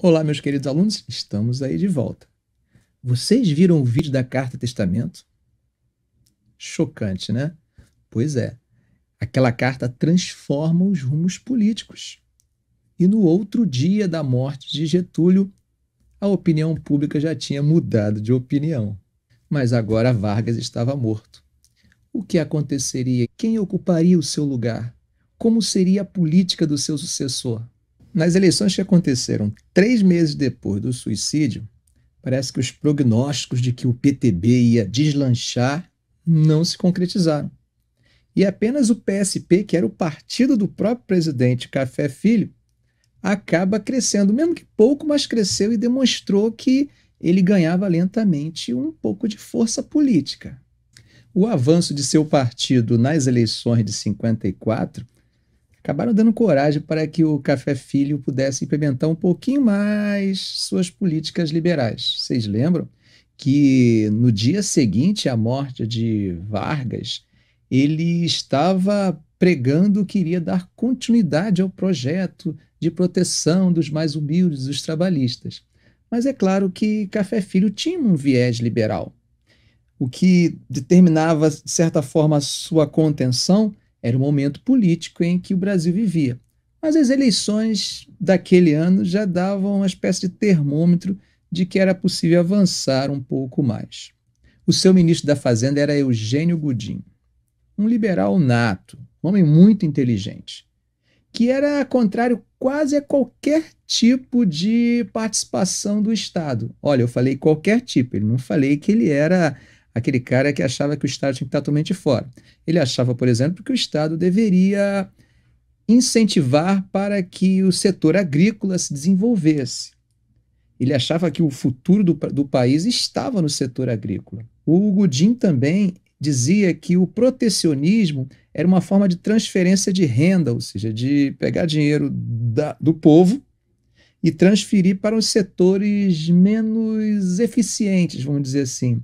Olá, meus queridos alunos, estamos aí de volta. Vocês viram o vídeo da Carta Testamento? Chocante, né? Pois é. Aquela carta transforma os rumos políticos. E no outro dia da morte de Getúlio, a opinião pública já tinha mudado de opinião. Mas agora Vargas estava morto. O que aconteceria? Quem ocuparia o seu lugar? Como seria a política do seu sucessor? Nas eleições que aconteceram três meses depois do suicídio, parece que os prognósticos de que o PTB ia deslanchar não se concretizaram. E apenas o PSP, que era o partido do próprio presidente Café Filho, acaba crescendo, mesmo que pouco, mas cresceu e demonstrou que ele ganhava lentamente um pouco de força política. O avanço de seu partido nas eleições de 54 acabaram dando coragem para que o Café Filho pudesse implementar um pouquinho mais suas políticas liberais. Vocês lembram que no dia seguinte à morte de Vargas, ele estava pregando que iria dar continuidade ao projeto de proteção dos mais humildes, dos trabalhistas. Mas é claro que Café Filho tinha um viés liberal. O que determinava, de certa forma, a sua contenção era o momento político em que o Brasil vivia. Mas as eleições daquele ano já davam uma espécie de termômetro de que era possível avançar um pouco mais. O seu ministro da Fazenda era Eugênio Gudim, um liberal nato, um homem muito inteligente, que era contrário quase a qualquer tipo de participação do Estado. Olha, eu falei qualquer tipo, eu não falei que ele era aquele cara que achava que o Estado tinha que estar totalmente fora. Ele achava, por exemplo, que o Estado deveria incentivar para que o setor agrícola se desenvolvesse. Ele achava que o futuro do, do país estava no setor agrícola. O Gudim também dizia que o protecionismo era uma forma de transferência de renda, ou seja, de pegar dinheiro da, do povo e transferir para os setores menos eficientes, vamos dizer assim.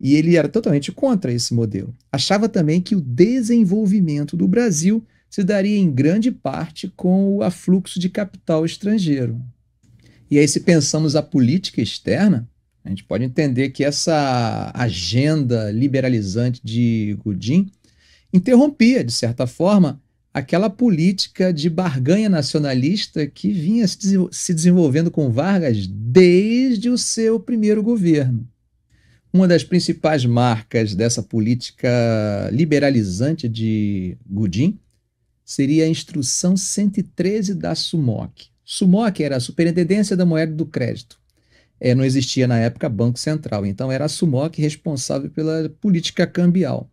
E ele era totalmente contra esse modelo. Achava também que o desenvolvimento do Brasil se daria em grande parte com o afluxo de capital estrangeiro. E aí, se pensamos a política externa, a gente pode entender que essa agenda liberalizante de Godin interrompia, de certa forma, aquela política de barganha nacionalista que vinha se desenvolvendo com Vargas desde o seu primeiro governo. Uma das principais marcas dessa política liberalizante de Godin seria a Instrução 113 da SUMOC. SUMOC era a Superintendência da Moeda do Crédito. É, não existia na época Banco Central, então era a SUMOC responsável pela política cambial.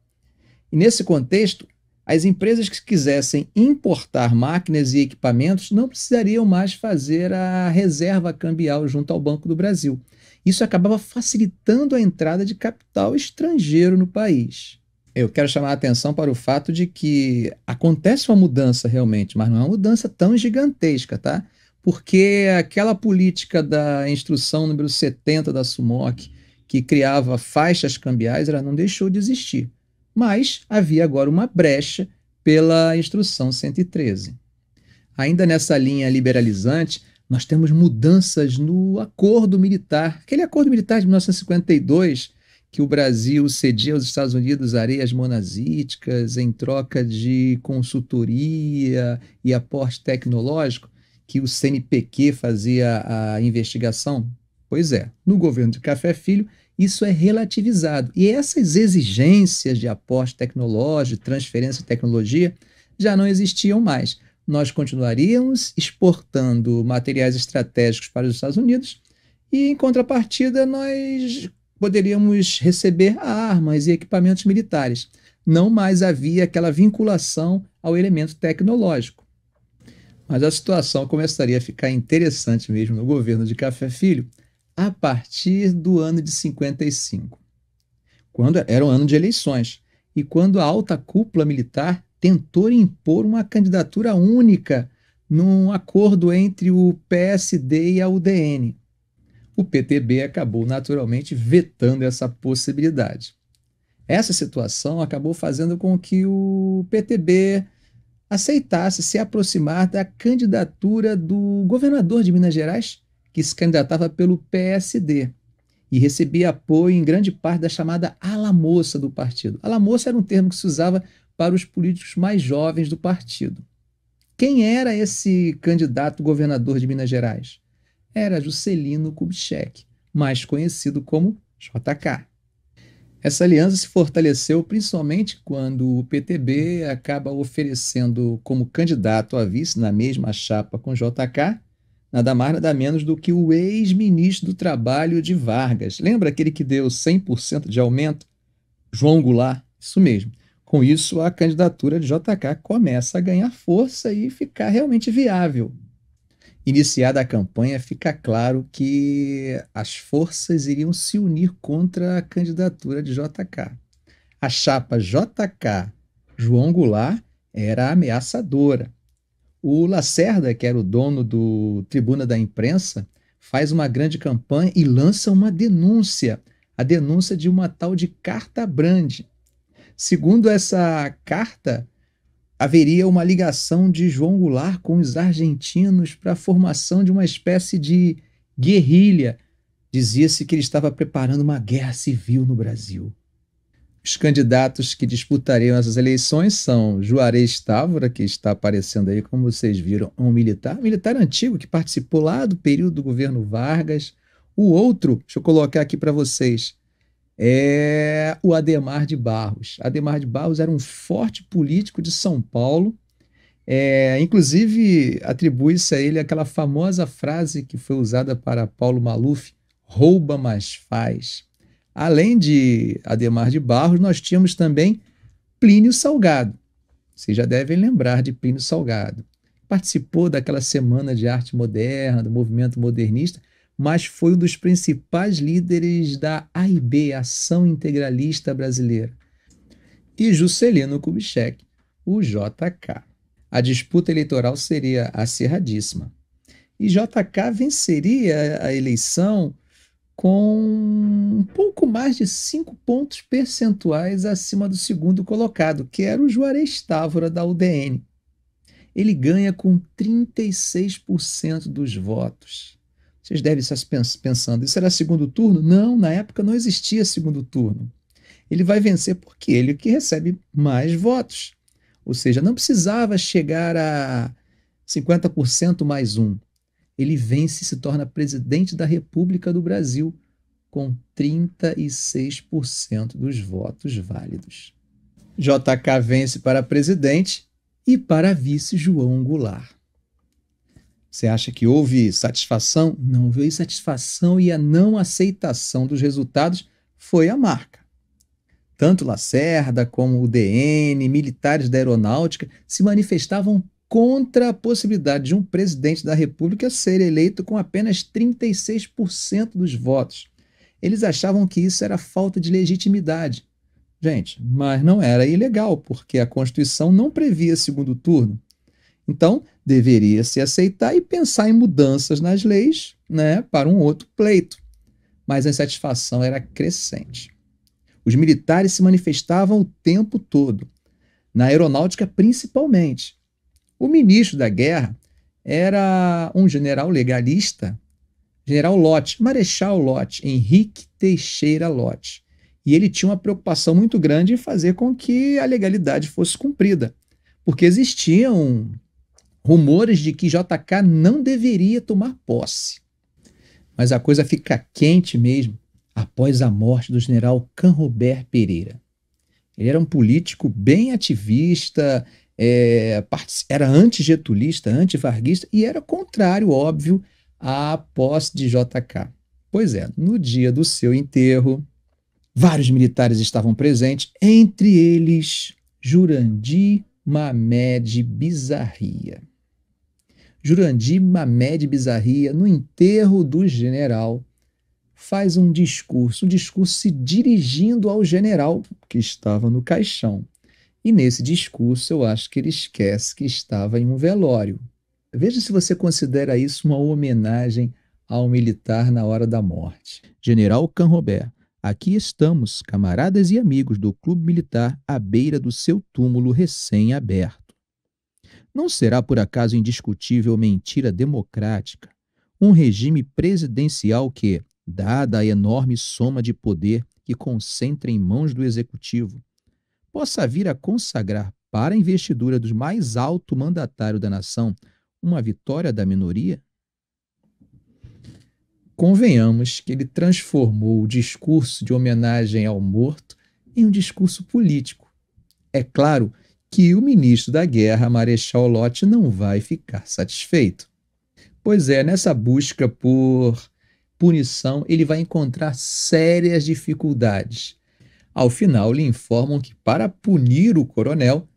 E nesse contexto, as empresas que quisessem importar máquinas e equipamentos não precisariam mais fazer a reserva cambial junto ao Banco do Brasil. Isso acabava facilitando a entrada de capital estrangeiro no país. Eu quero chamar a atenção para o fato de que acontece uma mudança realmente, mas não é uma mudança tão gigantesca, tá? Porque aquela política da instrução número 70 da SUMOC, que criava faixas cambiais, ela não deixou de existir. Mas havia agora uma brecha pela instrução 113. Ainda nessa linha liberalizante, nós temos mudanças no acordo militar, aquele acordo militar de 1952, que o Brasil cedia aos Estados Unidos areias monazíticas em troca de consultoria e aporte tecnológico, que o CNPq fazia a investigação. Pois é, no governo de Café Filho, isso é relativizado. E essas exigências de aporte tecnológico, transferência de tecnologia, já não existiam mais nós continuaríamos exportando materiais estratégicos para os Estados Unidos e, em contrapartida, nós poderíamos receber armas e equipamentos militares. Não mais havia aquela vinculação ao elemento tecnológico. Mas a situação começaria a ficar interessante mesmo no governo de Café Filho a partir do ano de 55, quando era um ano de eleições e quando a alta cúpula militar tentou impor uma candidatura única num acordo entre o PSD e a UDN. O PTB acabou naturalmente vetando essa possibilidade. Essa situação acabou fazendo com que o PTB aceitasse se aproximar da candidatura do governador de Minas Gerais, que se candidatava pelo PSD e recebia apoio em grande parte da chamada ala moça do partido. Ala moça era um termo que se usava para os políticos mais jovens do partido. Quem era esse candidato governador de Minas Gerais? Era Juscelino Kubitschek, mais conhecido como JK. Essa aliança se fortaleceu principalmente quando o PTB acaba oferecendo como candidato a vice na mesma chapa com JK, nada mais nada menos do que o ex-ministro do Trabalho de Vargas. Lembra aquele que deu 100% de aumento? João Goulart, isso mesmo. Com isso, a candidatura de JK começa a ganhar força e ficar realmente viável. Iniciada a campanha, fica claro que as forças iriam se unir contra a candidatura de JK. A chapa JK João Goulart era ameaçadora. O Lacerda, que era o dono do Tribuna da Imprensa, faz uma grande campanha e lança uma denúncia, a denúncia de uma tal de Carta Brande. Segundo essa carta, haveria uma ligação de João Goulart com os argentinos para a formação de uma espécie de guerrilha. Dizia-se que ele estava preparando uma guerra civil no Brasil. Os candidatos que disputariam essas eleições são Juarez Távora, que está aparecendo aí, como vocês viram, um militar, um militar antigo que participou lá do período do governo Vargas. O outro, deixa eu colocar aqui para vocês, é o Ademar de Barros. Ademar de Barros era um forte político de São Paulo. É, inclusive, atribui-se a ele aquela famosa frase que foi usada para Paulo Maluf: rouba, mas faz. Além de Ademar de Barros, nós tínhamos também Plínio Salgado. Vocês já devem lembrar de Plínio Salgado. Participou daquela Semana de Arte Moderna, do movimento modernista, mas foi um dos principais líderes da AIB, Ação Integralista Brasileira, e Juscelino Kubitschek, o JK. A disputa eleitoral seria acirradíssima. E JK venceria a eleição com um pouco mais de cinco pontos percentuais acima do segundo colocado, que era o Juarez Távora da UDN. Ele ganha com 36% dos votos. Vocês devem estar pensando, isso era segundo turno? Não, na época não existia segundo turno. Ele vai vencer porque ele que recebe mais votos. Ou seja, não precisava chegar a 50% mais um. Ele vence e se torna presidente da República do Brasil com 36% dos votos válidos. JK vence para presidente e para vice João Goulart. Você acha que houve satisfação? Não houve satisfação e a não aceitação dos resultados foi a marca. Tanto Lacerda como o DN, militares da aeronáutica, se manifestavam contra a possibilidade de um presidente da República ser eleito com apenas 36% dos votos. Eles achavam que isso era falta de legitimidade. Gente, mas não era ilegal, porque a Constituição não previa segundo turno. Então, deveria se aceitar e pensar em mudanças nas leis né, para um outro pleito. Mas a insatisfação era crescente. Os militares se manifestavam o tempo todo, na aeronáutica principalmente. O ministro da guerra era um general legalista, general Lott, Marechal Lott, Henrique Teixeira Lott. E ele tinha uma preocupação muito grande em fazer com que a legalidade fosse cumprida, porque existiam rumores de que JK não deveria tomar posse. Mas a coisa fica quente mesmo após a morte do general Canrobert Pereira. Ele era um político bem ativista, é, era anti-getulista, anti-varguista e era contrário, óbvio, à posse de JK. Pois é, no dia do seu enterro, vários militares estavam presentes, entre eles Jurandi Mamed Bizarria. Jurandir Mamed Bizarria, no enterro do general, faz um discurso, um discurso se dirigindo ao general que estava no caixão. E nesse discurso eu acho que ele esquece que estava em um velório. Veja se você considera isso uma homenagem ao militar na hora da morte. General Canrobert, aqui estamos, camaradas e amigos do Clube Militar, à beira do seu túmulo recém-aberto. Não será por acaso indiscutível mentira democrática, um regime presidencial que, dada a enorme soma de poder que concentra em mãos do executivo, possa vir a consagrar para a investidura dos mais alto mandatário da nação uma vitória da minoria? Convenhamos que ele transformou o discurso de homenagem ao morto em um discurso político. É claro que o ministro da Guerra, Marechal Lott, não vai ficar satisfeito. Pois é, nessa busca por punição, ele vai encontrar sérias dificuldades. Ao final, lhe informam que para punir o coronel,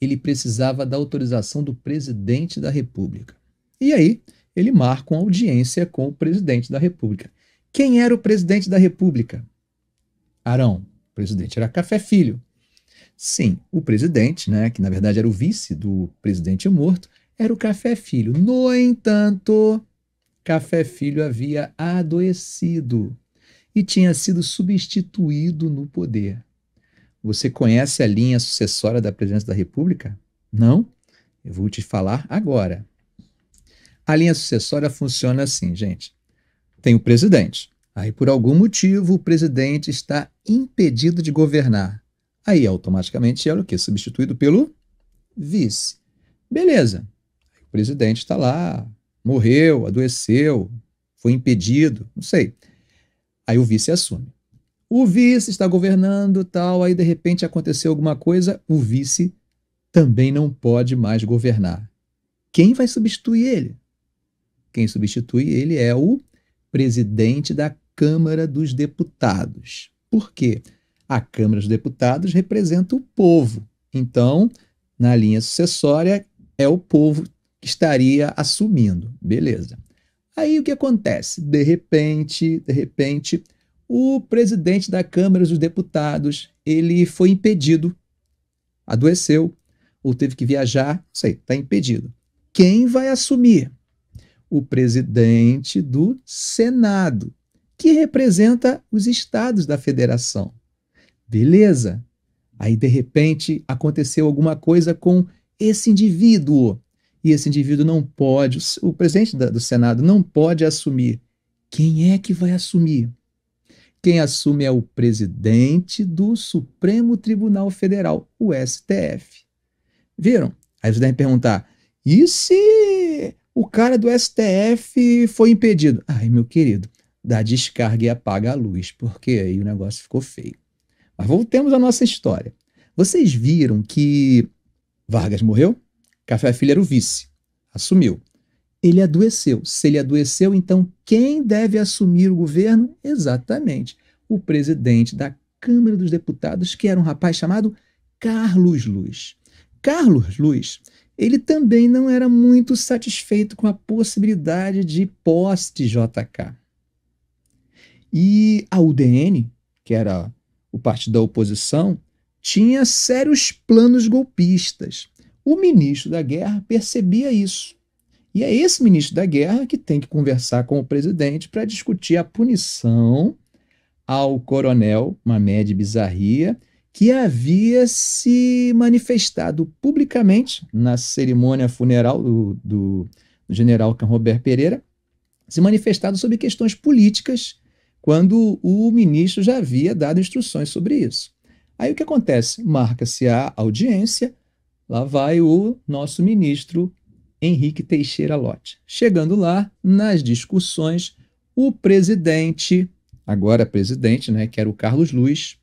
ele precisava da autorização do presidente da República. E aí, ele marca uma audiência com o presidente da República. Quem era o presidente da República? Arão. O presidente era Café Filho. Sim, o presidente, né, que na verdade era o vice do presidente morto, era o Café Filho. No entanto, Café Filho havia adoecido e tinha sido substituído no poder. Você conhece a linha sucessória da presidência da República? Não? Eu vou te falar agora. A linha sucessória funciona assim, gente. Tem o presidente. Aí, por algum motivo, o presidente está impedido de governar. Aí automaticamente era o quê? Substituído pelo vice. Beleza. O presidente está lá, morreu, adoeceu, foi impedido, não sei. Aí o vice assume. O vice está governando, tal, aí de repente aconteceu alguma coisa, o vice também não pode mais governar. Quem vai substituir ele? Quem substitui ele é o presidente da Câmara dos Deputados. Por quê? Porque a Câmara dos Deputados representa o povo. Então, na linha sucessória, é o povo que estaria assumindo. Beleza. Aí o que acontece? De repente, de repente, o presidente da Câmara dos Deputados, ele foi impedido, adoeceu, ou teve que viajar, não sei, está impedido. Quem vai assumir? O presidente do Senado, que representa os estados da federação. Beleza. Aí, de repente, aconteceu alguma coisa com esse indivíduo. E esse indivíduo não pode, o presidente do Senado não pode assumir. Quem é que vai assumir? Quem assume é o presidente do Supremo Tribunal Federal, o STF. Viram? Aí você deve perguntar: e se o cara do STF foi impedido? Ai, meu querido, dá descarga e apaga a luz, porque aí o negócio ficou feio. Mas voltemos à nossa história. Vocês viram que Vargas morreu? Café Filho era o vice, assumiu. Ele adoeceu. Se ele adoeceu, então quem deve assumir o governo? Exatamente, o presidente da Câmara dos Deputados, que era um rapaz chamado Carlos Luz. Carlos Luz, ele também não era muito satisfeito com a possibilidade de posse de JK. E a UDN, que era o partido da oposição, tinha sérios planos golpistas. O ministro da guerra percebia isso. E é esse ministro da guerra que tem que conversar com o presidente para discutir a punição ao coronel Mamed Bizarria, que havia se manifestado publicamente na cerimônia funeral do, do, general Robert Pereira, se manifestado sobre questões políticas quando o ministro já havia dado instruções sobre isso. Aí o que acontece? Marca-se a audiência, lá vai o nosso ministro Henrique Teixeira Lote. Chegando lá, nas discussões, o presidente, agora presidente, né, que era o Carlos Luiz,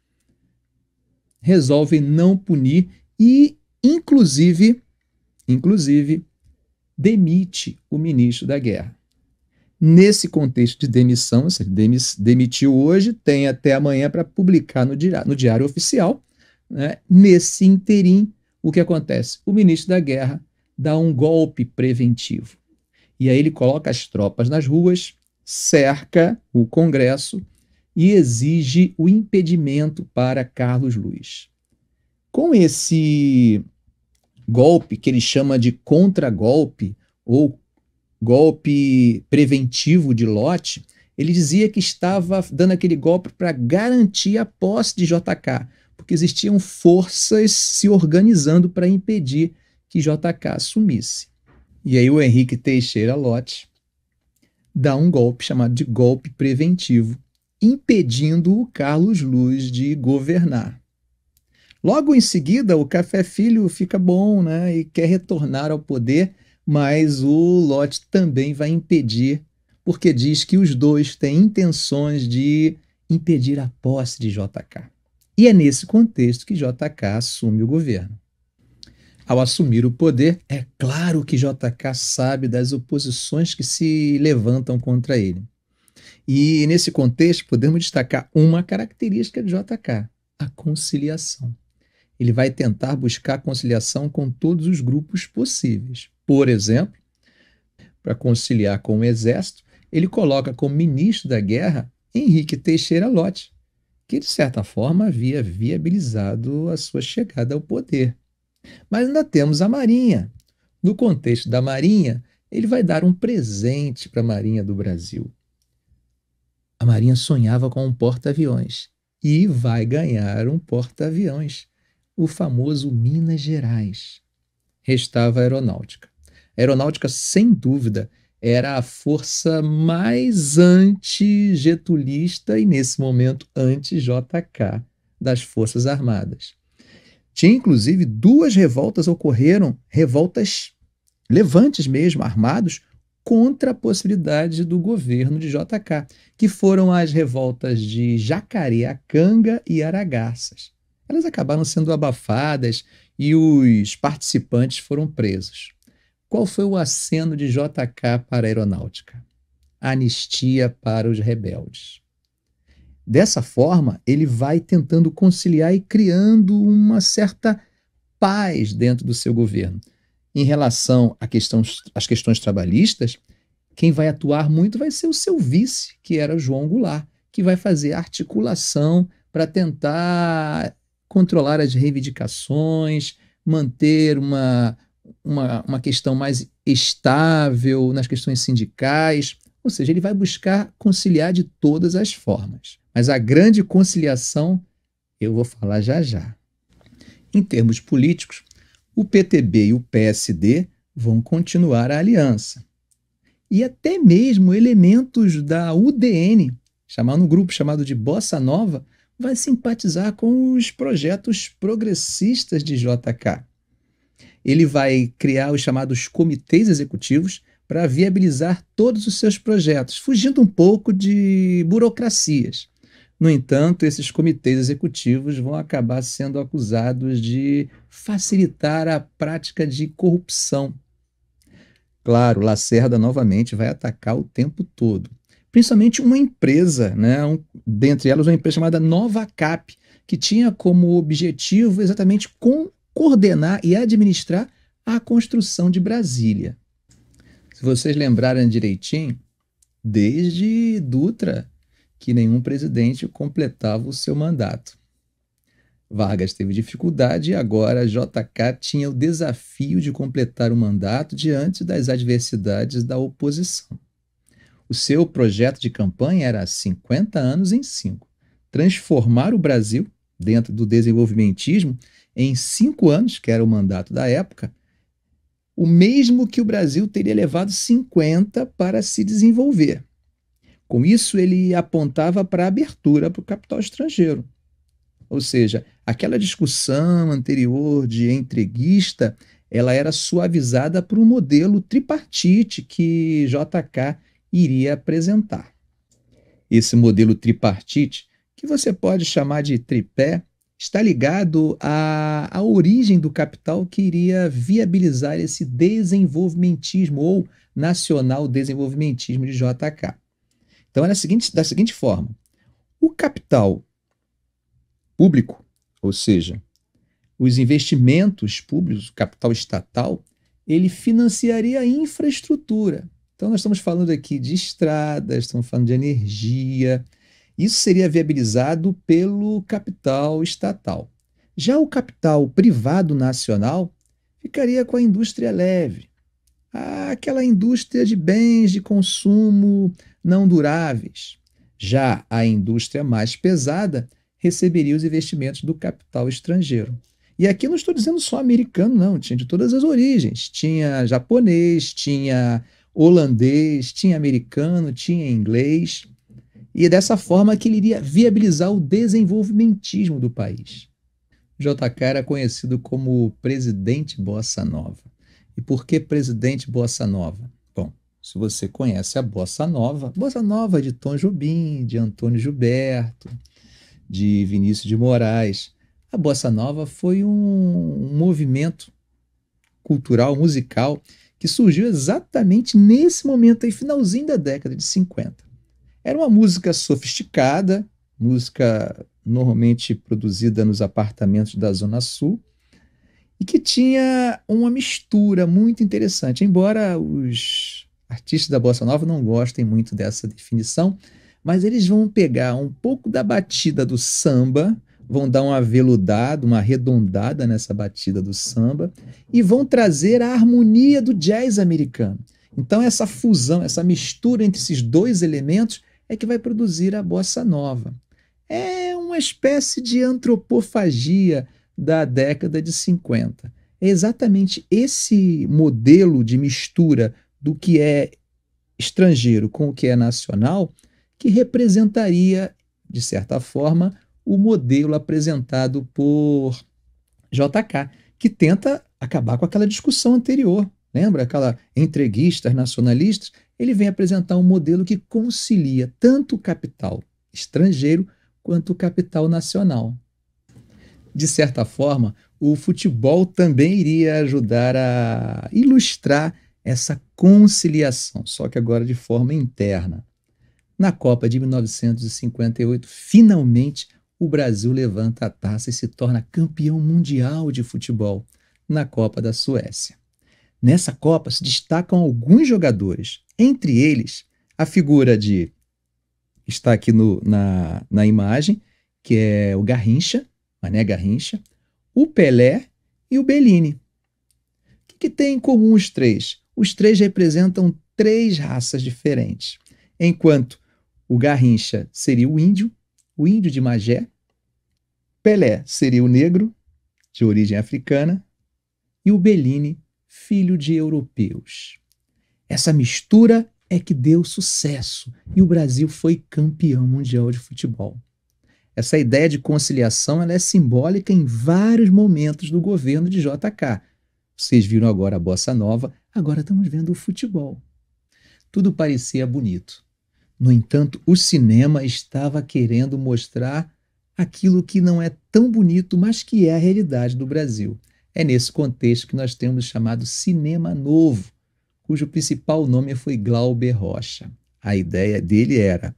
resolve não punir e, inclusive, inclusive, demite o ministro da guerra nesse contexto de demissão, ele demitiu hoje, tem até amanhã para publicar no diário, no diário oficial. Né? Nesse interim, o que acontece? O ministro da Guerra dá um golpe preventivo. E aí ele coloca as tropas nas ruas, cerca o Congresso e exige o impedimento para Carlos Luiz. Com esse golpe que ele chama de contragolpe ou golpe preventivo de lote, ele dizia que estava dando aquele golpe para garantir a posse de JK, porque existiam forças se organizando para impedir que JK assumisse E aí o Henrique Teixeira Lote dá um golpe chamado de golpe preventivo, impedindo o Carlos Luz de governar. Logo em seguida, o Café Filho fica bom né, e quer retornar ao poder mas o Lot também vai impedir, porque diz que os dois têm intenções de impedir a posse de JK. E é nesse contexto que JK assume o governo. Ao assumir o poder, é claro que JK sabe das oposições que se levantam contra ele. E nesse contexto, podemos destacar uma característica de JK: a conciliação. Ele vai tentar buscar conciliação com todos os grupos possíveis por exemplo, para conciliar com o exército, ele coloca como ministro da guerra Henrique Teixeira Lott, que de certa forma havia viabilizado a sua chegada ao poder. Mas ainda temos a Marinha. No contexto da Marinha, ele vai dar um presente para a Marinha do Brasil. A Marinha sonhava com um porta-aviões e vai ganhar um porta-aviões, o famoso Minas Gerais. Restava a aeronáutica. A aeronáutica, sem dúvida, era a força mais anti-getulista e, nesse momento, anti-JK das Forças Armadas. Tinha, inclusive, duas revoltas ocorreram, revoltas levantes mesmo, armados, contra a possibilidade do governo de JK, que foram as revoltas de Jacareacanga e Aragaças. Elas acabaram sendo abafadas e os participantes foram presos. Qual foi o aceno de JK para a aeronáutica? Anistia para os rebeldes. Dessa forma, ele vai tentando conciliar e criando uma certa paz dentro do seu governo. Em relação à questão, às questões trabalhistas, quem vai atuar muito vai ser o seu vice, que era João Goulart, que vai fazer articulação para tentar controlar as reivindicações, manter uma, uma, uma questão mais estável nas questões sindicais. Ou seja, ele vai buscar conciliar de todas as formas. Mas a grande conciliação, eu vou falar já já. Em termos políticos, o PTB e o PSD vão continuar a aliança. E até mesmo elementos da UDN, chamado um grupo chamado de Bossa Nova, vai simpatizar com os projetos progressistas de JK ele vai criar os chamados comitês executivos para viabilizar todos os seus projetos, fugindo um pouco de burocracias. No entanto, esses comitês executivos vão acabar sendo acusados de facilitar a prática de corrupção. Claro, Lacerda novamente vai atacar o tempo todo. Principalmente uma empresa, né? Um, dentre elas, uma empresa chamada Nova Cap, que tinha como objetivo exatamente com, coordenar e administrar a construção de Brasília. Se vocês lembrarem direitinho, desde Dutra, que nenhum presidente completava o seu mandato. Vargas teve dificuldade e agora JK tinha o desafio de completar o mandato diante das adversidades da oposição. O seu projeto de campanha era 50 anos em 5, transformar o Brasil, dentro do desenvolvimentismo, em cinco anos, que era o mandato da época, o mesmo que o Brasil teria levado 50 para se desenvolver. Com isso, ele apontava para a abertura para o capital estrangeiro. Ou seja, aquela discussão anterior de entreguista, ela era suavizada por um modelo tripartite que JK iria apresentar. Esse modelo tripartite, que você pode chamar de tripé, está ligado à, à origem do capital que iria viabilizar esse desenvolvimentismo ou nacional desenvolvimentismo de JK. Então é da seguinte, da seguinte forma: o capital público, ou seja, os investimentos públicos, o capital estatal, ele financiaria a infraestrutura. Então nós estamos falando aqui de estradas, estamos falando de energia, isso seria viabilizado pelo capital estatal. Já o capital privado nacional ficaria com a indústria leve, aquela indústria de bens de consumo não duráveis. Já a indústria mais pesada receberia os investimentos do capital estrangeiro. E aqui não estou dizendo só americano, não, tinha de todas as origens. Tinha japonês, tinha holandês, tinha americano, tinha inglês e é dessa forma que ele iria viabilizar o desenvolvimentismo do país. JK era conhecido como presidente Bossa Nova. E por que presidente Bossa Nova? Bom, se você conhece a Bossa Nova, Bossa Nova é de Tom Jobim, de Antônio Gilberto, de Vinícius de Moraes, a Bossa Nova foi um, um movimento cultural, musical, que surgiu exatamente nesse momento aí, finalzinho da década de 50. Era uma música sofisticada, música normalmente produzida nos apartamentos da Zona Sul, e que tinha uma mistura muito interessante, embora os artistas da bossa nova não gostem muito dessa definição, mas eles vão pegar um pouco da batida do samba, vão dar uma veludada, uma arredondada nessa batida do samba e vão trazer a harmonia do jazz americano. Então essa fusão, essa mistura entre esses dois elementos é que vai produzir a bossa nova. É uma espécie de antropofagia da década de 50. É exatamente esse modelo de mistura do que é estrangeiro com o que é nacional que representaria, de certa forma, o modelo apresentado por JK, que tenta acabar com aquela discussão anterior Lembra aquela entreguistas nacionalistas? Ele vem apresentar um modelo que concilia tanto o capital estrangeiro quanto o capital nacional. De certa forma, o futebol também iria ajudar a ilustrar essa conciliação, só que agora de forma interna. Na Copa de 1958, finalmente o Brasil levanta a taça e se torna campeão mundial de futebol na Copa da Suécia. Nessa Copa se destacam alguns jogadores, entre eles a figura de. está aqui no, na, na imagem, que é o Garrincha, Mané Garrincha, o Pelé e o Bellini. O que, que tem em comum os três? Os três representam três raças diferentes. Enquanto o Garrincha seria o índio, o índio de Magé, Pelé seria o negro, de origem africana, e o Bellini filho de europeus. Essa mistura é que deu sucesso e o Brasil foi campeão mundial de futebol. Essa ideia de conciliação ela é simbólica em vários momentos do governo de JK. Vocês viram agora a bossa nova, agora estamos vendo o futebol. Tudo parecia bonito. No entanto, o cinema estava querendo mostrar aquilo que não é tão bonito, mas que é a realidade do Brasil. É nesse contexto que nós temos o chamado cinema novo, cujo principal nome foi Glauber Rocha. A ideia dele era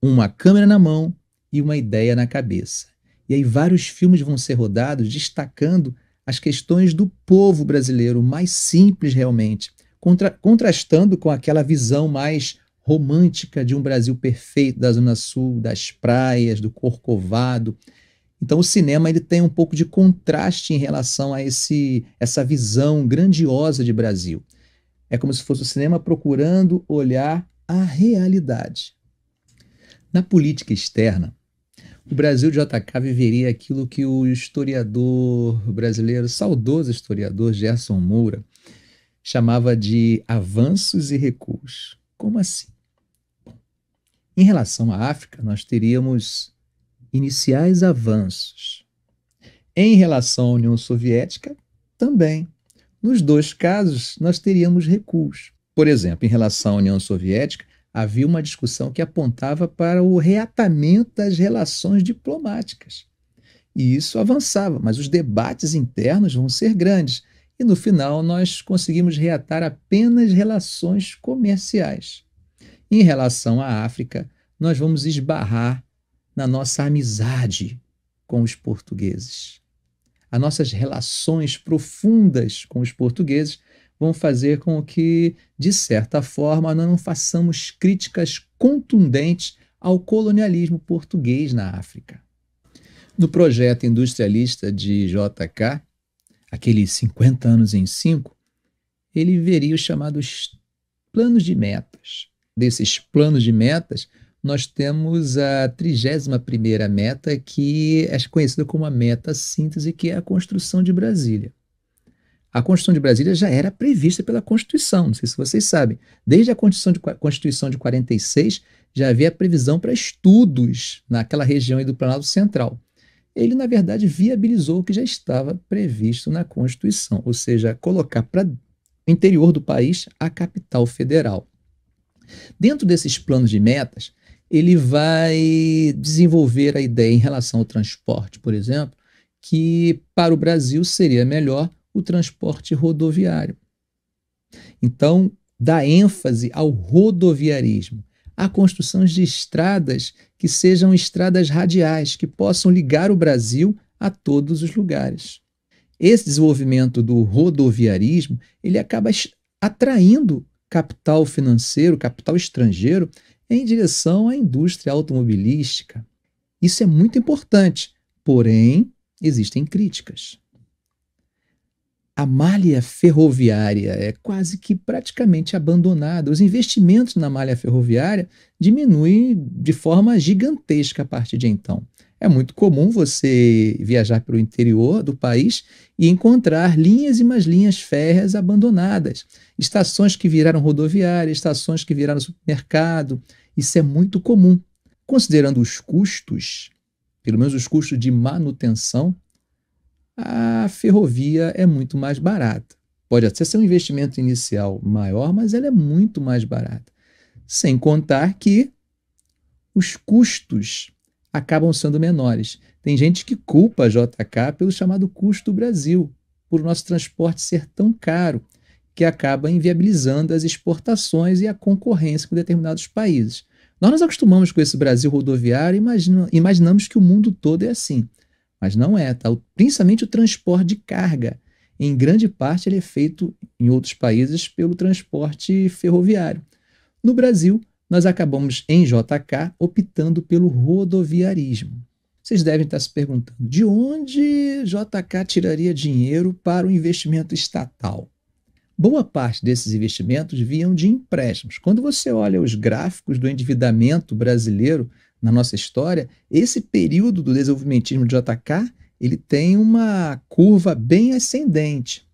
uma câmera na mão e uma ideia na cabeça. E aí vários filmes vão ser rodados destacando as questões do povo brasileiro, mais simples realmente, contra, contrastando com aquela visão mais romântica de um Brasil perfeito da Zona Sul, das praias, do Corcovado, então o cinema ele tem um pouco de contraste em relação a esse essa visão grandiosa de Brasil. É como se fosse o cinema procurando olhar a realidade. Na política externa, o Brasil de JK viveria aquilo que o historiador brasileiro, saudoso historiador Gerson Moura, chamava de avanços e recuos. Como assim? em relação à África, nós teríamos iniciais avanços. Em relação à União Soviética, também. Nos dois casos, nós teríamos recuos. Por exemplo, em relação à União Soviética, havia uma discussão que apontava para o reatamento das relações diplomáticas. E isso avançava, mas os debates internos vão ser grandes. E no final, nós conseguimos reatar apenas relações comerciais. Em relação à África, nós vamos esbarrar na nossa amizade com os portugueses. As nossas relações profundas com os portugueses vão fazer com que, de certa forma, nós não façamos críticas contundentes ao colonialismo português na África. No projeto industrialista de JK, aqueles 50 anos em 5, ele veria os chamados planos de metas. Desses planos de metas, nós temos a 31ª meta, que é conhecida como a meta síntese, que é a construção de Brasília. A construção de Brasília já era prevista pela Constituição, não sei se vocês sabem. Desde a Constituição de, Constituição de 46 já havia previsão para estudos naquela região do Planalto Central. Ele, na verdade, viabilizou o que já estava previsto na Constituição, ou seja, colocar para o interior do país a capital federal. Dentro desses planos de metas, ele vai desenvolver a ideia em relação ao transporte, por exemplo, que para o Brasil seria melhor o transporte rodoviário. Então, dá ênfase ao rodoviarismo, à construção de estradas que sejam estradas radiais, que possam ligar o Brasil a todos os lugares. Esse desenvolvimento do rodoviarismo, ele acaba atraindo capital financeiro, capital estrangeiro, em direção à indústria automobilística. Isso é muito importante, porém, existem críticas a malha ferroviária é quase que praticamente abandonada. Os investimentos na malha ferroviária diminuem de forma gigantesca a partir de então. É muito comum você viajar pelo interior do país e encontrar linhas e mais linhas férreas abandonadas, estações que viraram rodoviária, estações que viraram supermercado. Isso é muito comum. Considerando os custos, pelo menos os custos de manutenção a ferrovia é muito mais barata. Pode até ser um investimento inicial maior, mas ela é muito mais barata. Sem contar que os custos acabam sendo menores. Tem gente que culpa a JK pelo chamado custo Brasil, por nosso transporte ser tão caro, que acaba inviabilizando as exportações e a concorrência com determinados países. Nós nos acostumamos com esse Brasil rodoviário e imaginamos que o mundo todo é assim mas não é, tá? Principalmente o transporte de carga. Em grande parte, ele é feito em outros países pelo transporte ferroviário. No Brasil, nós acabamos em JK optando pelo rodoviarismo. Vocês devem estar se perguntando de onde JK tiraria dinheiro para o investimento estatal. Boa parte desses investimentos vinham de empréstimos. Quando você olha os gráficos do endividamento brasileiro, na nossa história, esse período do desenvolvimentismo de JK ele tem uma curva bem ascendente.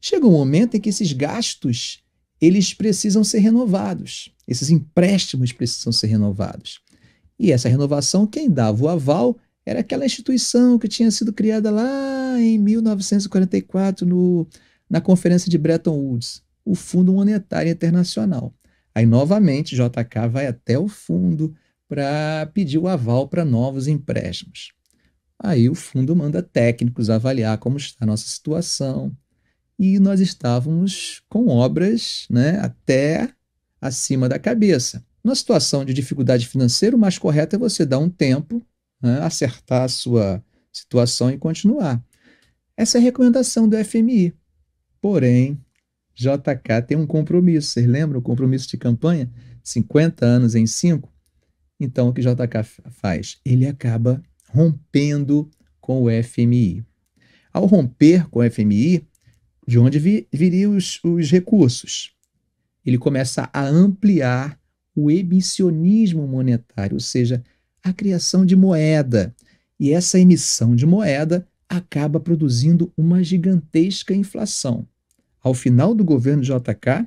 Chega um momento em que esses gastos eles precisam ser renovados, esses empréstimos precisam ser renovados. E essa renovação, quem dava o aval era aquela instituição que tinha sido criada lá em 1944 no, na Conferência de Bretton Woods, o Fundo Monetário Internacional. Aí, novamente, JK vai até o fundo, para pedir o aval para novos empréstimos. Aí o fundo manda técnicos avaliar como está a nossa situação. E nós estávamos com obras né, até acima da cabeça. Na situação de dificuldade financeira, o mais correto é você dar um tempo, né, acertar a sua situação e continuar. Essa é a recomendação do FMI. Porém, JK tem um compromisso. Vocês lembram o compromisso de campanha? 50 anos em 5? Então, o que o JK faz? Ele acaba rompendo com o FMI. Ao romper com o FMI, de onde vi, viriam os, os recursos? Ele começa a ampliar o emissionismo monetário, ou seja, a criação de moeda. E essa emissão de moeda acaba produzindo uma gigantesca inflação. Ao final do governo JK,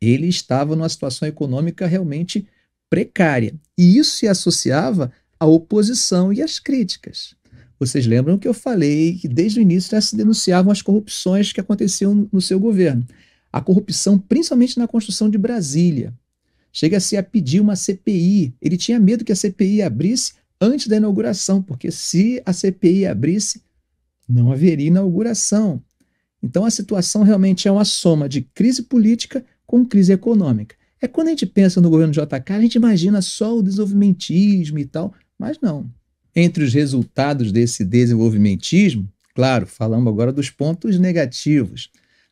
ele estava numa situação econômica realmente precária. E isso se associava à oposição e às críticas. Vocês lembram que eu falei que desde o início já se denunciavam as corrupções que aconteciam no seu governo. A corrupção, principalmente na construção de Brasília. Chega-se a pedir uma CPI. Ele tinha medo que a CPI abrisse antes da inauguração, porque se a CPI abrisse, não haveria inauguração. Então a situação realmente é uma soma de crise política com crise econômica. É quando a gente pensa no governo JK, a gente imagina só o desenvolvimentismo e tal, mas não. Entre os resultados desse desenvolvimentismo, claro, falamos agora dos pontos negativos.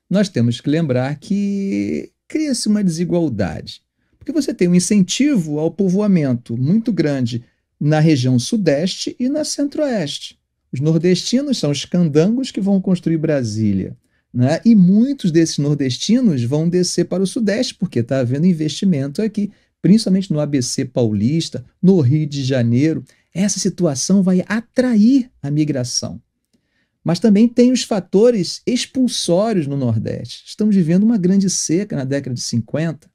Nós temos que lembrar que cria-se uma desigualdade, porque você tem um incentivo ao povoamento muito grande na região sudeste e na centro-oeste. Os nordestinos são os candangos que vão construir Brasília. Né? E muitos desses nordestinos vão descer para o Sudeste, porque está havendo investimento aqui, principalmente no ABC paulista, no Rio de Janeiro. Essa situação vai atrair a migração. Mas também tem os fatores expulsórios no Nordeste. Estamos vivendo uma grande seca na década de 50.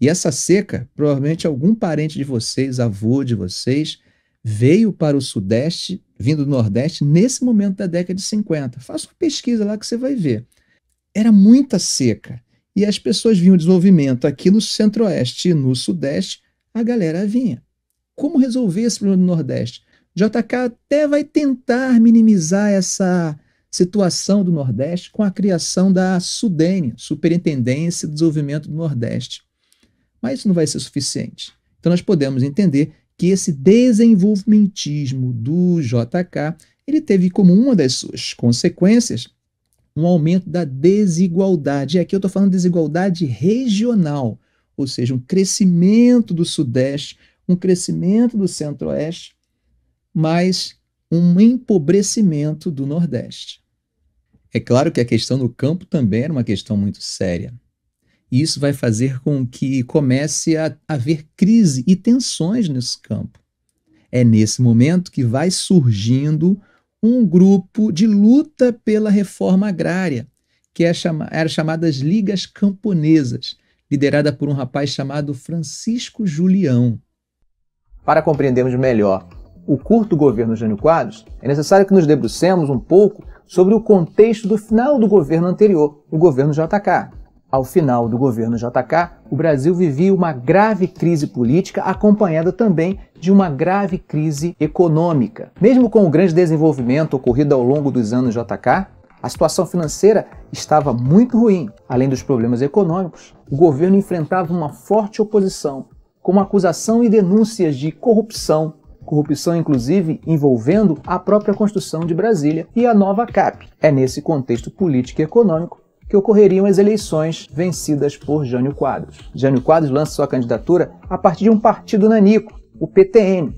E essa seca, provavelmente algum parente de vocês, avô de vocês, veio para o Sudeste, vindo do Nordeste, nesse momento da década de 50. Faça uma pesquisa lá que você vai ver. Era muita seca. E as pessoas vinham desenvolvimento aqui no Centro-Oeste e no Sudeste, a galera vinha. Como resolver esse problema do Nordeste? JK até vai tentar minimizar essa situação do Nordeste com a criação da SUDENE, Superintendência de Desenvolvimento do Nordeste. Mas isso não vai ser suficiente. Então nós podemos entender que esse desenvolvimentismo do JK ele teve como uma das suas consequências um aumento da desigualdade. E aqui eu estou falando de desigualdade regional, ou seja, um crescimento do Sudeste, um crescimento do Centro-Oeste, mas um empobrecimento do Nordeste. É claro que a questão do campo também era uma questão muito séria. Isso vai fazer com que comece a haver crise e tensões nesse campo. É nesse momento que vai surgindo um grupo de luta pela reforma agrária, que é chama, era chamadas Ligas Camponesas, liderada por um rapaz chamado Francisco Julião. Para compreendermos melhor o curto governo Jânio Quadros, é necessário que nos debrucemos um pouco sobre o contexto do final do governo anterior, o governo JK. Ao final do governo JK, o Brasil vivia uma grave crise política, acompanhada também de uma grave crise econômica. Mesmo com o grande desenvolvimento ocorrido ao longo dos anos JK, a situação financeira estava muito ruim. Além dos problemas econômicos, o governo enfrentava uma forte oposição, com acusação e denúncias de corrupção, corrupção inclusive envolvendo a própria construção de Brasília e a nova CAP. É nesse contexto político e econômico que ocorreriam as eleições vencidas por Jânio Quadros. Jânio Quadros lança sua candidatura a partir de um partido nanico, o PTN,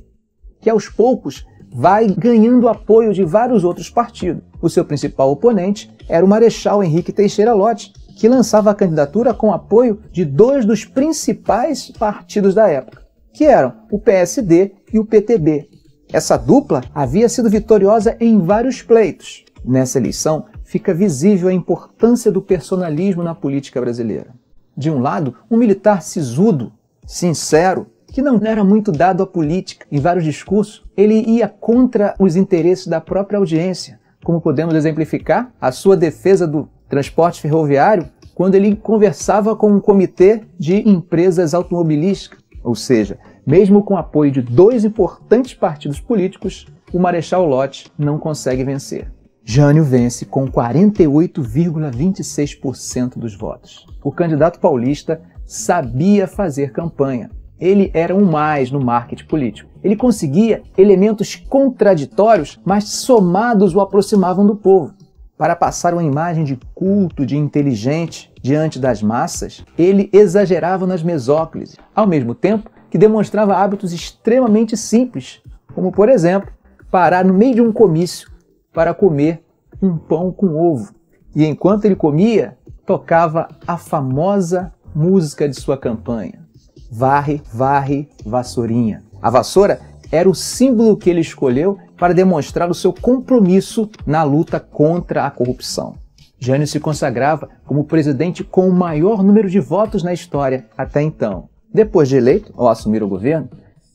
que aos poucos vai ganhando apoio de vários outros partidos. O seu principal oponente era o Marechal Henrique Teixeira Lote, que lançava a candidatura com apoio de dois dos principais partidos da época, que eram o PSD e o PTB. Essa dupla havia sido vitoriosa em vários pleitos. Nessa eleição, fica visível a importância do personalismo na política brasileira. De um lado, um militar sisudo, sincero, que não era muito dado à política. Em vários discursos, ele ia contra os interesses da própria audiência, como podemos exemplificar a sua defesa do transporte ferroviário quando ele conversava com um comitê de empresas automobilísticas. Ou seja, mesmo com o apoio de dois importantes partidos políticos, o Marechal Lott não consegue vencer. Jânio vence com 48,26% dos votos. O candidato paulista sabia fazer campanha. Ele era um mais no marketing político. Ele conseguia elementos contraditórios, mas somados o aproximavam do povo. Para passar uma imagem de culto, de inteligente diante das massas, ele exagerava nas mesóclises, ao mesmo tempo que demonstrava hábitos extremamente simples, como, por exemplo, parar no meio de um comício para comer um pão com ovo. E enquanto ele comia, tocava a famosa música de sua campanha: Varre, varre, vassourinha. A vassoura era o símbolo que ele escolheu para demonstrar o seu compromisso na luta contra a corrupção. Jânio se consagrava como presidente com o maior número de votos na história até então. Depois de eleito, ao assumir o governo,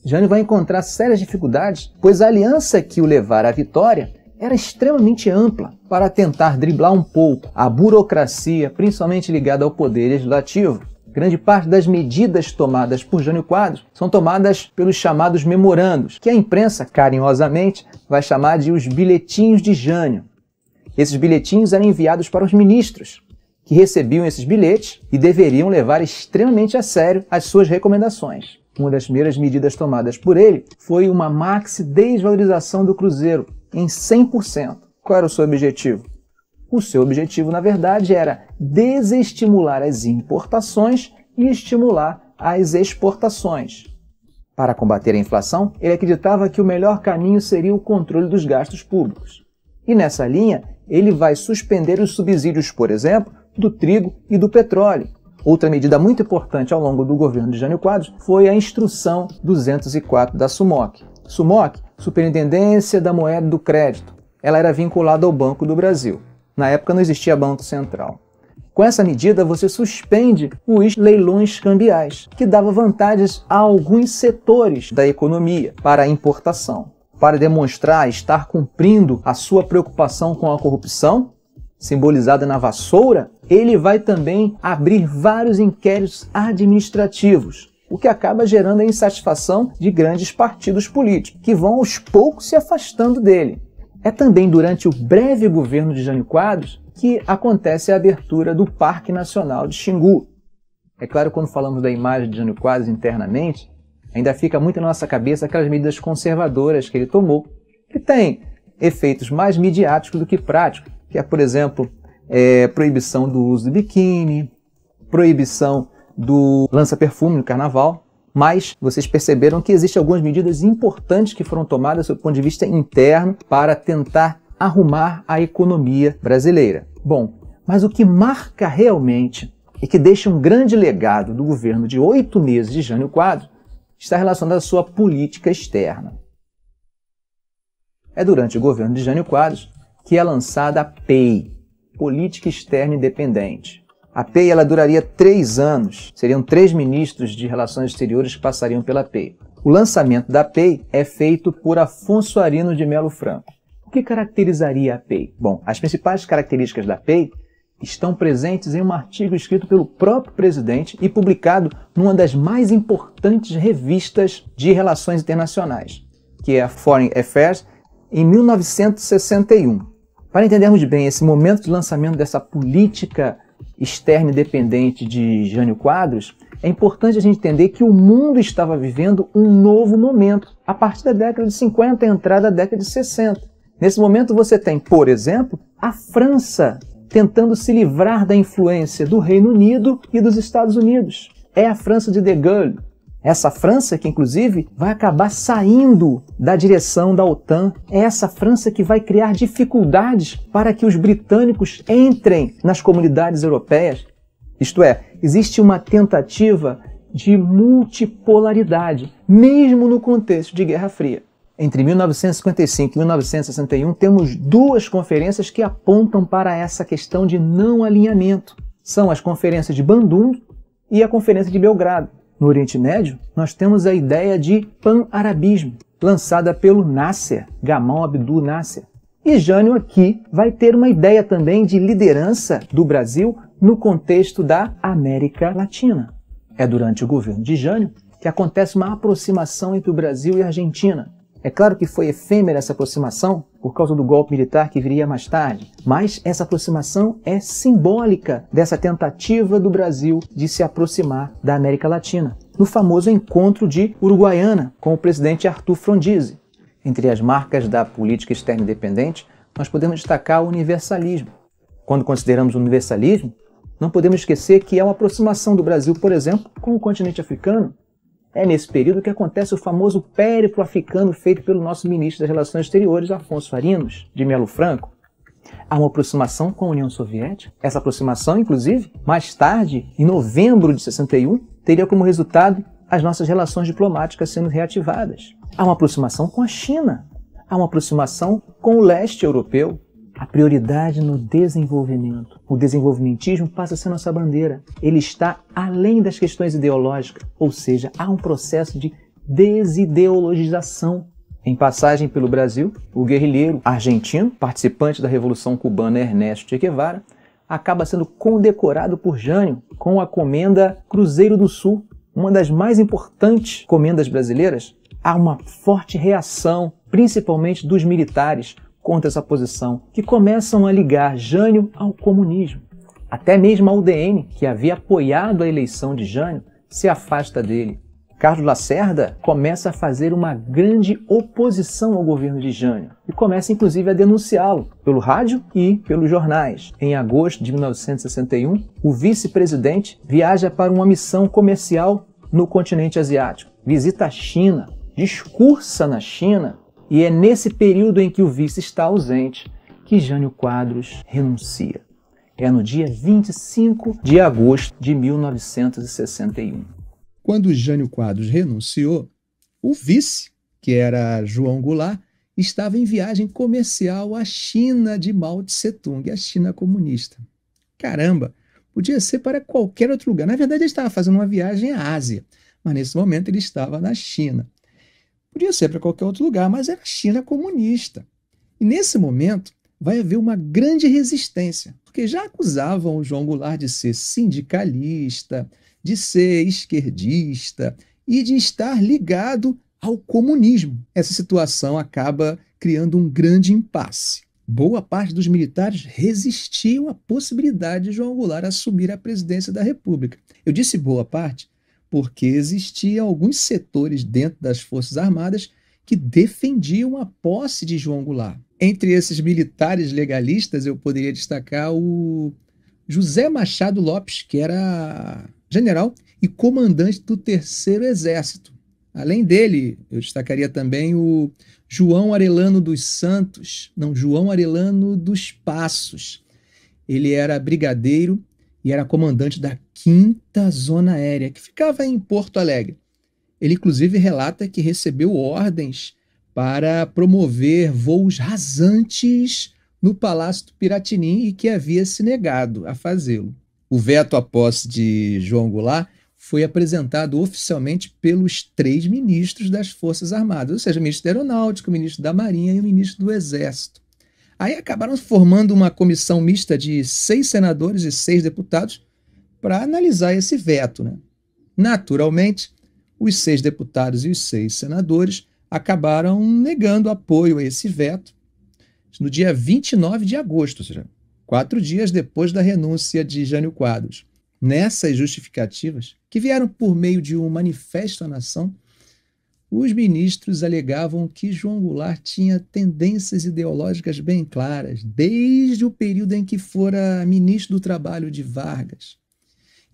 Jânio vai encontrar sérias dificuldades, pois a aliança que o levara à vitória era extremamente ampla para tentar driblar um pouco a burocracia, principalmente ligada ao poder legislativo. Grande parte das medidas tomadas por Jânio Quadros são tomadas pelos chamados memorandos, que a imprensa carinhosamente vai chamar de os bilhetinhos de Jânio. Esses bilhetinhos eram enviados para os ministros, que recebiam esses bilhetes e deveriam levar extremamente a sério as suas recomendações. Uma das primeiras medidas tomadas por ele foi uma maxi desvalorização do Cruzeiro em 100%. Qual era o seu objetivo? O seu objetivo, na verdade, era desestimular as importações e estimular as exportações. Para combater a inflação, ele acreditava que o melhor caminho seria o controle dos gastos públicos. E nessa linha, ele vai suspender os subsídios, por exemplo, do trigo e do petróleo, Outra medida muito importante ao longo do governo de Jânio Quadros foi a Instrução 204 da SUMOC. SUMOC, Superintendência da Moeda do Crédito. Ela era vinculada ao Banco do Brasil. Na época não existia Banco Central. Com essa medida, você suspende os leilões cambiais, que dava vantagens a alguns setores da economia para a importação. Para demonstrar estar cumprindo a sua preocupação com a corrupção, simbolizada na vassoura, ele vai também abrir vários inquéritos administrativos, o que acaba gerando a insatisfação de grandes partidos políticos, que vão aos poucos se afastando dele. É também durante o breve governo de Jânio Quadros que acontece a abertura do Parque Nacional de Xingu. É claro, quando falamos da imagem de Jânio Quadros internamente, ainda fica muito na nossa cabeça aquelas medidas conservadoras que ele tomou, que têm efeitos mais midiáticos do que práticos, que é, por exemplo, é, proibição do uso de biquíni, proibição do lança-perfume no carnaval, mas vocês perceberam que existem algumas medidas importantes que foram tomadas do ponto de vista interno para tentar arrumar a economia brasileira. Bom, mas o que marca realmente e que deixa um grande legado do governo de oito meses de Jânio Quadros está relacionado à sua política externa. É durante o governo de Jânio Quadros que é lançada a PEI, Política Externa Independente. A PEI ela duraria três anos, seriam três ministros de Relações Exteriores que passariam pela PEI. O lançamento da PEI é feito por Afonso Arino de Melo Franco. O que caracterizaria a PEI? Bom, as principais características da PEI estão presentes em um artigo escrito pelo próprio presidente e publicado numa das mais importantes revistas de relações internacionais, que é a Foreign Affairs, em 1961. Para entendermos bem esse momento de lançamento dessa política externa e dependente de Jânio Quadros, é importante a gente entender que o mundo estava vivendo um novo momento, a partir da década de 50 e entrada da década de 60. Nesse momento você tem, por exemplo, a França tentando se livrar da influência do Reino Unido e dos Estados Unidos. É a França de De Gaulle, essa França que, inclusive, vai acabar saindo da direção da OTAN. É essa França que vai criar dificuldades para que os britânicos entrem nas comunidades europeias. Isto é, existe uma tentativa de multipolaridade, mesmo no contexto de Guerra Fria. Entre 1955 e 1961, temos duas conferências que apontam para essa questão de não alinhamento. São as conferências de Bandung e a conferência de Belgrado. No Oriente Médio, nós temos a ideia de pan-arabismo, lançada pelo Nasser, Gamal Abdul Nasser. E Jânio aqui vai ter uma ideia também de liderança do Brasil no contexto da América Latina. É durante o governo de Jânio que acontece uma aproximação entre o Brasil e a Argentina, é claro que foi efêmera essa aproximação por causa do golpe militar que viria mais tarde, mas essa aproximação é simbólica dessa tentativa do Brasil de se aproximar da América Latina, no famoso encontro de Uruguaiana com o presidente Arthur Frondizi. Entre as marcas da política externa independente, nós podemos destacar o universalismo. Quando consideramos o universalismo, não podemos esquecer que é uma aproximação do Brasil, por exemplo, com o continente africano, é nesse período que acontece o famoso périplo africano feito pelo nosso ministro das Relações Exteriores, Afonso Farinos, de Melo Franco. Há uma aproximação com a União Soviética. Essa aproximação, inclusive, mais tarde, em novembro de 61, teria como resultado as nossas relações diplomáticas sendo reativadas. Há uma aproximação com a China. Há uma aproximação com o leste europeu a prioridade no desenvolvimento. O desenvolvimentismo passa a ser nossa bandeira. Ele está além das questões ideológicas, ou seja, há um processo de desideologização. Em passagem pelo Brasil, o guerrilheiro argentino, participante da Revolução Cubana Ernesto Che Guevara, acaba sendo condecorado por Jânio com a comenda Cruzeiro do Sul, uma das mais importantes comendas brasileiras. Há uma forte reação, principalmente dos militares, contra essa posição, que começam a ligar Jânio ao comunismo. Até mesmo a UDN, que havia apoiado a eleição de Jânio, se afasta dele. Carlos Lacerda começa a fazer uma grande oposição ao governo de Jânio e começa inclusive a denunciá-lo pelo rádio e pelos jornais. Em agosto de 1961, o vice-presidente viaja para uma missão comercial no continente asiático, visita a China, discursa na China e é nesse período em que o vice está ausente que Jânio Quadros renuncia. É no dia 25 de agosto de 1961. Quando Jânio Quadros renunciou, o vice, que era João Goulart, estava em viagem comercial à China de Mao Tse Tung, a China comunista. Caramba, podia ser para qualquer outro lugar. Na verdade, ele estava fazendo uma viagem à Ásia, mas nesse momento ele estava na China. Podia ser para qualquer outro lugar, mas era a China comunista. E nesse momento vai haver uma grande resistência, porque já acusavam o João Goulart de ser sindicalista, de ser esquerdista e de estar ligado ao comunismo. Essa situação acaba criando um grande impasse. Boa parte dos militares resistiam à possibilidade de João Goulart assumir a presidência da República. Eu disse boa parte porque existiam alguns setores dentro das Forças Armadas que defendiam a posse de João Goulart. Entre esses militares legalistas, eu poderia destacar o José Machado Lopes, que era general e comandante do Terceiro Exército. Além dele, eu destacaria também o João Arelano dos Santos, não, João Arelano dos Passos. Ele era brigadeiro e era comandante da quinta zona aérea, que ficava em Porto Alegre. Ele, inclusive, relata que recebeu ordens para promover voos rasantes no Palácio do Piratinim e que havia se negado a fazê-lo. O veto à posse de João Goulart foi apresentado oficialmente pelos três ministros das Forças Armadas, ou seja, o ministro da Aeronáutica, o ministro da Marinha e o ministro do Exército. Aí acabaram formando uma comissão mista de seis senadores e seis deputados para analisar esse veto. Né? Naturalmente, os seis deputados e os seis senadores acabaram negando apoio a esse veto no dia 29 de agosto, ou seja, quatro dias depois da renúncia de Jânio Quadros. Nessas justificativas, que vieram por meio de um manifesto à nação, os ministros alegavam que João Goulart tinha tendências ideológicas bem claras, desde o período em que fora ministro do Trabalho de Vargas,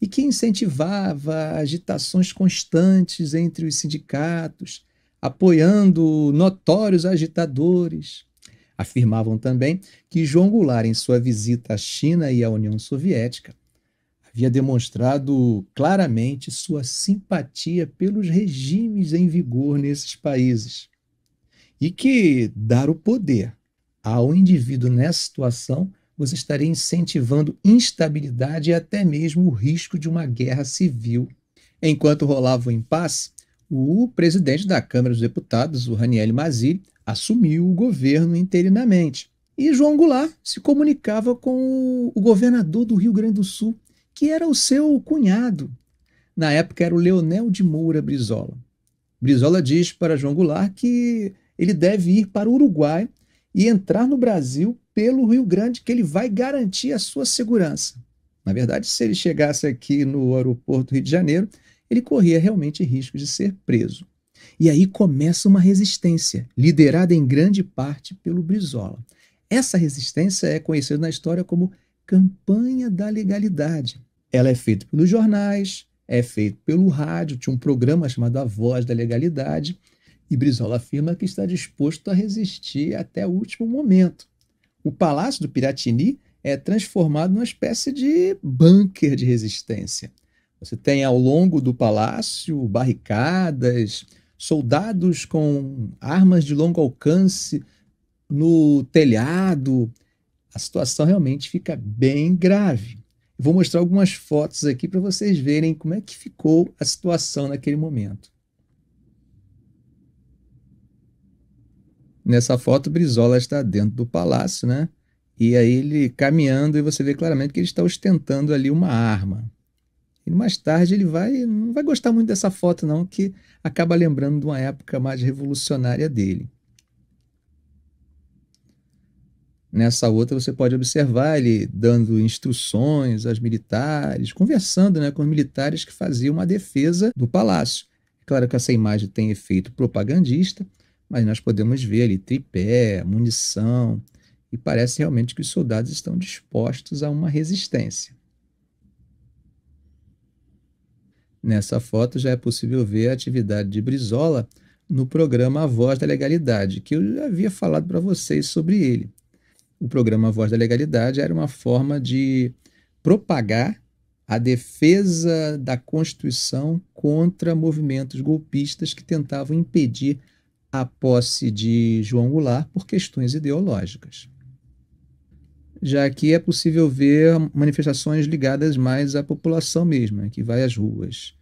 e que incentivava agitações constantes entre os sindicatos, apoiando notórios agitadores. Afirmavam também que João Goulart, em sua visita à China e à União Soviética, havia demonstrado claramente sua simpatia pelos regimes em vigor nesses países. E que dar o poder ao indivíduo nessa situação, você estaria incentivando instabilidade e até mesmo o risco de uma guerra civil. Enquanto rolava o impasse, o presidente da Câmara dos Deputados, o Raniel Mazzi, assumiu o governo interinamente. E João Goulart se comunicava com o governador do Rio Grande do Sul, que era o seu cunhado. Na época era o Leonel de Moura Brizola. Brizola diz para João Goulart que ele deve ir para o Uruguai e entrar no Brasil pelo Rio Grande, que ele vai garantir a sua segurança. Na verdade, se ele chegasse aqui no aeroporto do Rio de Janeiro, ele corria realmente risco de ser preso. E aí começa uma resistência, liderada em grande parte pelo Brizola. Essa resistência é conhecida na história como Campanha da Legalidade. Ela é feita pelos jornais, é feita pelo rádio, tinha um programa chamado A Voz da Legalidade, e Brizola afirma que está disposto a resistir até o último momento. O Palácio do Piratini é transformado numa espécie de bunker de resistência. Você tem ao longo do palácio barricadas, soldados com armas de longo alcance no telhado. A situação realmente fica bem grave. Vou mostrar algumas fotos aqui para vocês verem como é que ficou a situação naquele momento. Nessa foto, Brizola está dentro do palácio, né? E aí ele caminhando e você vê claramente que ele está ostentando ali uma arma. E mais tarde ele vai não vai gostar muito dessa foto não, que acaba lembrando de uma época mais revolucionária dele. Nessa outra, você pode observar ele dando instruções aos militares, conversando né, com os militares que faziam a defesa do palácio. É claro que essa imagem tem efeito propagandista, mas nós podemos ver ali tripé, munição, e parece realmente que os soldados estão dispostos a uma resistência. Nessa foto já é possível ver a atividade de Brizola no programa A Voz da Legalidade, que eu já havia falado para vocês sobre ele o programa Voz da Legalidade era uma forma de propagar a defesa da Constituição contra movimentos golpistas que tentavam impedir a posse de João Goulart por questões ideológicas. Já que é possível ver manifestações ligadas mais à população mesma, né, que vai às ruas.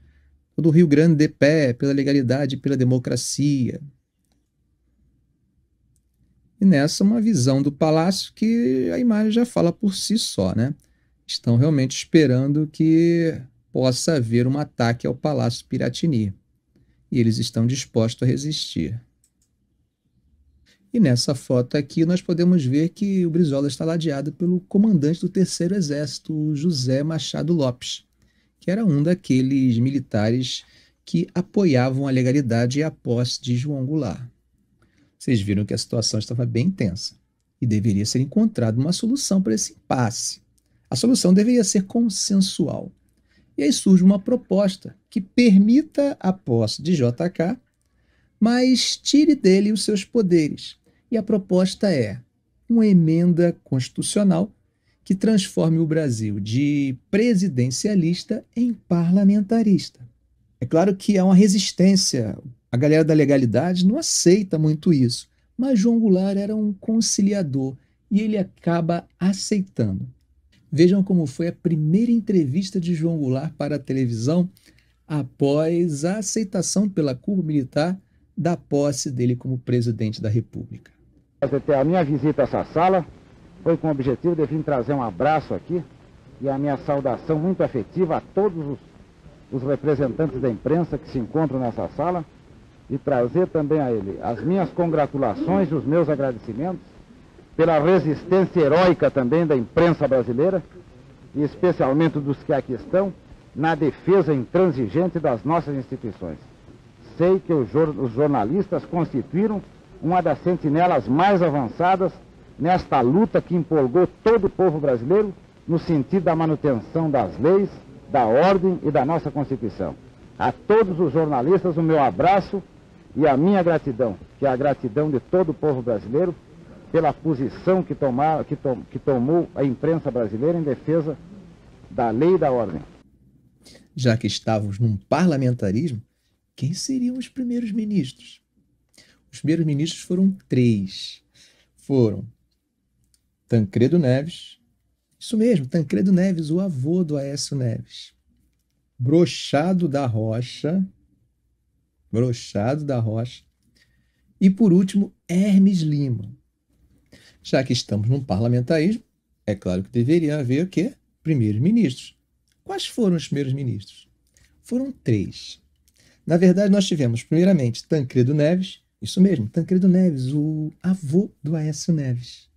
O do Rio Grande de Pé, pela legalidade e pela democracia, e nessa, uma visão do palácio que a imagem já fala por si só, né? Estão realmente esperando que possa haver um ataque ao Palácio Piratini. E eles estão dispostos a resistir. E nessa foto aqui nós podemos ver que o Brizola está ladeado pelo comandante do Terceiro Exército, José Machado Lopes, que era um daqueles militares que apoiavam a legalidade e a posse de João Goulart. Vocês viram que a situação estava bem tensa e deveria ser encontrada uma solução para esse impasse. A solução deveria ser consensual. E aí surge uma proposta que permita a posse de JK, mas tire dele os seus poderes. E a proposta é uma emenda constitucional que transforme o Brasil de presidencialista em parlamentarista. É claro que há uma resistência a galera da legalidade não aceita muito isso, mas João Goulart era um conciliador e ele acaba aceitando. Vejam como foi a primeira entrevista de João Goulart para a televisão após a aceitação pela Cuba Militar da posse dele como presidente da República. A minha visita a essa sala foi com o objetivo de vir trazer um abraço aqui e a minha saudação muito afetiva a todos os, os representantes da imprensa que se encontram nessa sala e trazer também a ele as minhas congratulações e os meus agradecimentos pela resistência heróica também da imprensa brasileira, e especialmente dos que aqui estão, na defesa intransigente das nossas instituições. Sei que os jornalistas constituíram uma das sentinelas mais avançadas nesta luta que empolgou todo o povo brasileiro no sentido da manutenção das leis, da ordem e da nossa Constituição. A todos os jornalistas, o meu abraço e a minha gratidão, que é a gratidão de todo o povo brasileiro, pela posição que, tomar, que, tom, que tomou a imprensa brasileira em defesa da lei e da ordem. Já que estávamos num parlamentarismo, quem seriam os primeiros ministros? Os primeiros ministros foram três. Foram Tancredo Neves, isso mesmo, Tancredo Neves, o avô do Aécio Neves, Brochado da Rocha, Brochado da Rocha. E por último, Hermes Lima. Já que estamos num parlamentarismo, é claro que deveria haver o quê? Primeiros ministros. Quais foram os primeiros ministros? Foram três. Na verdade, nós tivemos, primeiramente, Tancredo Neves, isso mesmo, Tancredo Neves, o avô do Aécio Neves,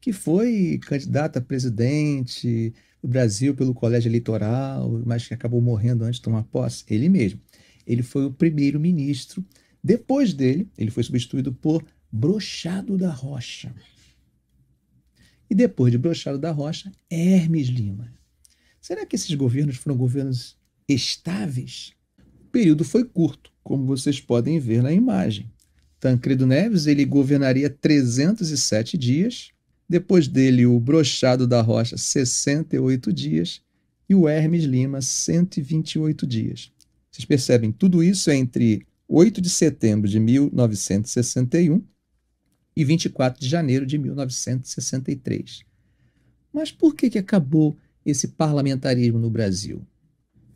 que foi candidato a presidente do Brasil pelo colégio eleitoral, mas que acabou morrendo antes de tomar posse, ele mesmo ele foi o primeiro-ministro. Depois dele, ele foi substituído por Brochado da Rocha. E depois de Brochado da Rocha, Hermes Lima. Será que esses governos foram governos estáveis? O período foi curto, como vocês podem ver na imagem. Tancredo Neves ele governaria 307 dias, depois dele o Brochado da Rocha 68 dias e o Hermes Lima 128 dias. Vocês percebem, tudo isso é entre 8 de setembro de 1961 e 24 de janeiro de 1963. Mas por que, que acabou esse parlamentarismo no Brasil?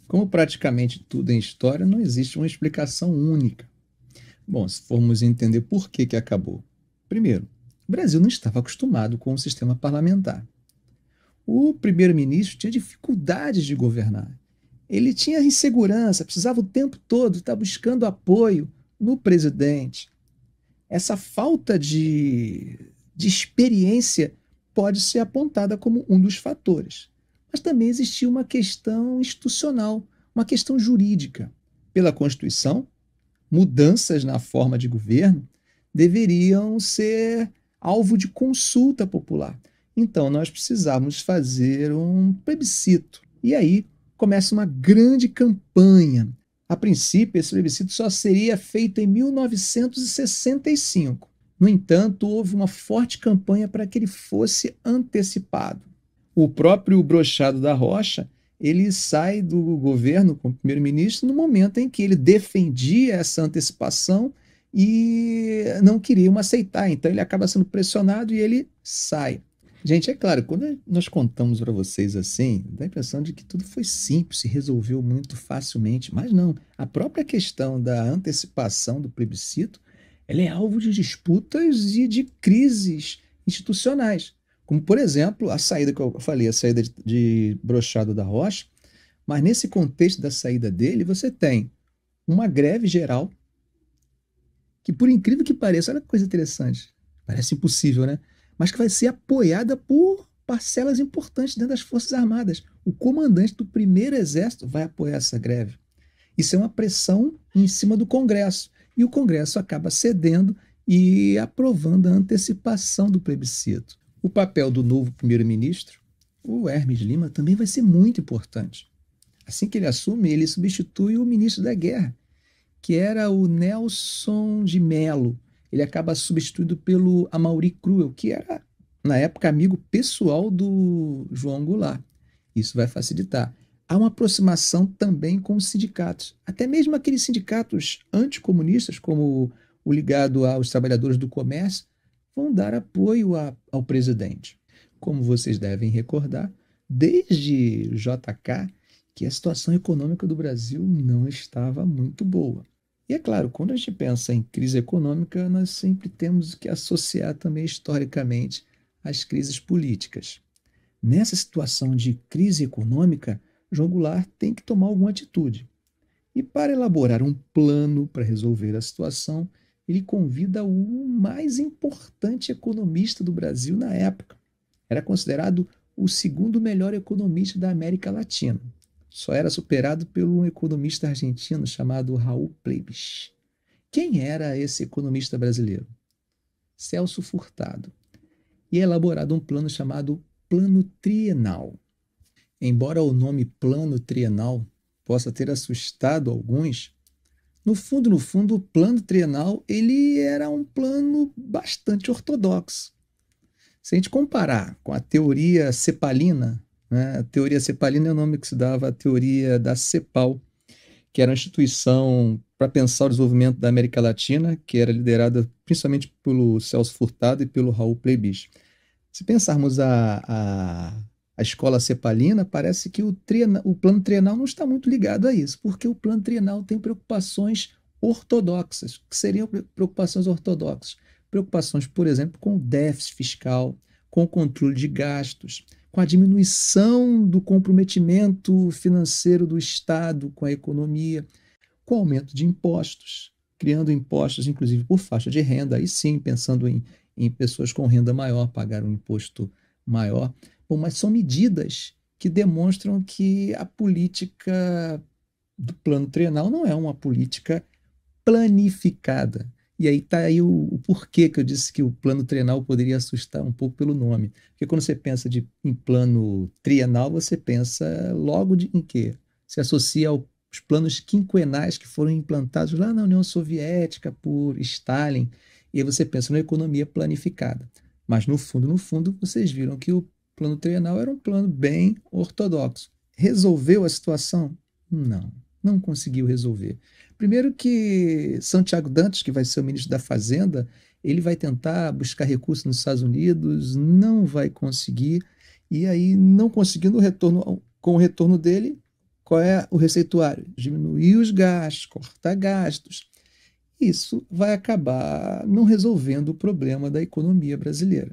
Como praticamente tudo em história, não existe uma explicação única. Bom, se formos entender por que, que acabou. Primeiro, o Brasil não estava acostumado com o sistema parlamentar. O primeiro-ministro tinha dificuldades de governar. Ele tinha insegurança, precisava o tempo todo estar buscando apoio no presidente. Essa falta de, de experiência pode ser apontada como um dos fatores. Mas também existia uma questão institucional, uma questão jurídica. Pela Constituição, mudanças na forma de governo deveriam ser alvo de consulta popular. Então, nós precisávamos fazer um plebiscito. E aí, começa uma grande campanha. A princípio, esse plebiscito só seria feito em 1965. No entanto, houve uma forte campanha para que ele fosse antecipado. O próprio Brochado da Rocha ele sai do governo como primeiro-ministro no momento em que ele defendia essa antecipação e não queriam aceitar. Então ele acaba sendo pressionado e ele sai. Gente, é claro, quando nós contamos para vocês assim, dá a impressão de que tudo foi simples, se resolveu muito facilmente, mas não. A própria questão da antecipação do plebiscito, ela é alvo de disputas e de crises institucionais, como por exemplo a saída que eu falei, a saída de, de Brochado da Rocha, mas nesse contexto da saída dele, você tem uma greve geral que, por incrível que pareça, olha que coisa interessante, parece impossível, né? mas que vai ser apoiada por parcelas importantes dentro das Forças Armadas. O comandante do primeiro exército vai apoiar essa greve. Isso é uma pressão em cima do Congresso. E o Congresso acaba cedendo e aprovando a antecipação do plebiscito. O papel do novo primeiro-ministro, o Hermes Lima, também vai ser muito importante. Assim que ele assume, ele substitui o ministro da Guerra, que era o Nelson de Melo, ele acaba substituído pelo Amaury Cruel, que era, na época, amigo pessoal do João Goulart. Isso vai facilitar. Há uma aproximação também com os sindicatos, até mesmo aqueles sindicatos anticomunistas, como o ligado aos trabalhadores do comércio, vão dar apoio a, ao presidente. Como vocês devem recordar, desde JK, que a situação econômica do Brasil não estava muito boa. E é claro, quando a gente pensa em crise econômica, nós sempre temos que associar também historicamente as crises políticas. Nessa situação de crise econômica, João Goulart tem que tomar alguma atitude. E para elaborar um plano para resolver a situação, ele convida o mais importante economista do Brasil na época. Era considerado o segundo melhor economista da América Latina só era superado pelo um economista argentino chamado Raul Plebis. Quem era esse economista brasileiro? Celso Furtado. E é elaborado um plano chamado Plano Trienal. Embora o nome Plano Trienal possa ter assustado alguns, no fundo, no fundo, o plano trienal ele era um plano bastante ortodoxo. Se a gente comparar com a teoria cepalina né? A teoria cepalina é o nome que se dava à teoria da CEPAL, que era uma instituição para pensar o desenvolvimento da América Latina, que era liderada principalmente pelo Celso Furtado e pelo Raul Plebis. Se pensarmos a, a, a escola cepalina, parece que o, triena, o plano trienal não está muito ligado a isso, porque o plano trienal tem preocupações ortodoxas, que seriam preocupações ortodoxas. Preocupações, por exemplo, com o déficit fiscal, com o controle de gastos, com a diminuição do comprometimento financeiro do Estado com a economia, com o aumento de impostos, criando impostos, inclusive por faixa de renda, aí sim, pensando em, em pessoas com renda maior pagar um imposto maior. Bom, mas são medidas que demonstram que a política do plano trienal não é uma política planificada. E aí está aí o, o, porquê que eu disse que o plano trienal poderia assustar um pouco pelo nome. Porque quando você pensa de, em plano trienal, você pensa logo de, em quê? Se associa aos planos quinquenais que foram implantados lá na União Soviética por Stalin. E aí você pensa na economia planificada. Mas no fundo, no fundo, vocês viram que o plano trienal era um plano bem ortodoxo. Resolveu a situação? Não não conseguiu resolver. Primeiro que Santiago Dantas, que vai ser o ministro da Fazenda, ele vai tentar buscar recursos nos Estados Unidos, não vai conseguir, e aí não conseguindo o retorno com o retorno dele, qual é o receituário? Diminuir os gastos, cortar gastos. Isso vai acabar não resolvendo o problema da economia brasileira.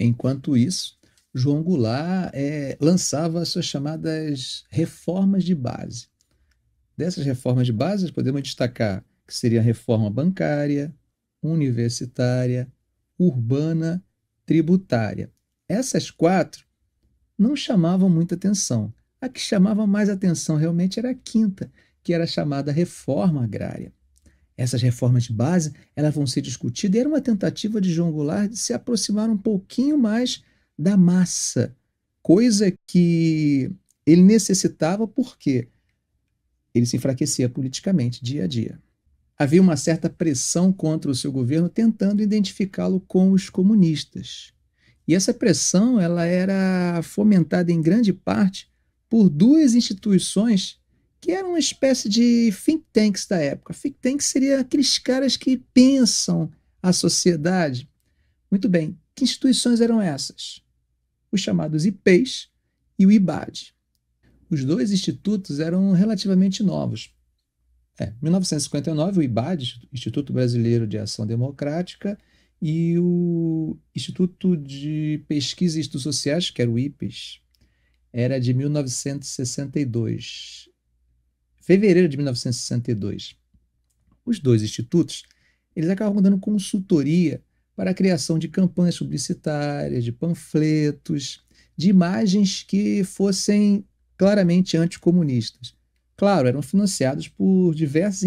Enquanto isso, João Goulart é, lançava as suas chamadas reformas de base. Dessas reformas básicas, podemos destacar que seria a reforma bancária, universitária, urbana, tributária. Essas quatro não chamavam muita atenção. A que chamava mais atenção realmente era a quinta, que era chamada reforma agrária. Essas reformas de base elas vão ser discutidas e era uma tentativa de João Goulart de se aproximar um pouquinho mais da massa, coisa que ele necessitava porque ele se enfraquecia politicamente dia a dia. Havia uma certa pressão contra o seu governo tentando identificá-lo com os comunistas. E essa pressão ela era fomentada em grande parte por duas instituições que eram uma espécie de think tanks da época. Think tanks seria aqueles caras que pensam a sociedade. Muito bem, que instituições eram essas? Os chamados IPs e o IBAD. Os dois institutos eram relativamente novos. É, 1959, o IBAD, Instituto Brasileiro de Ação Democrática, e o Instituto de Pesquisa e Estudos Sociais, que era o IPES, era de 1962. Fevereiro de 1962. Os dois institutos, eles acabam dando consultoria para a criação de campanhas publicitárias, de panfletos, de imagens que fossem claramente anticomunistas. Claro, eram financiados por diversas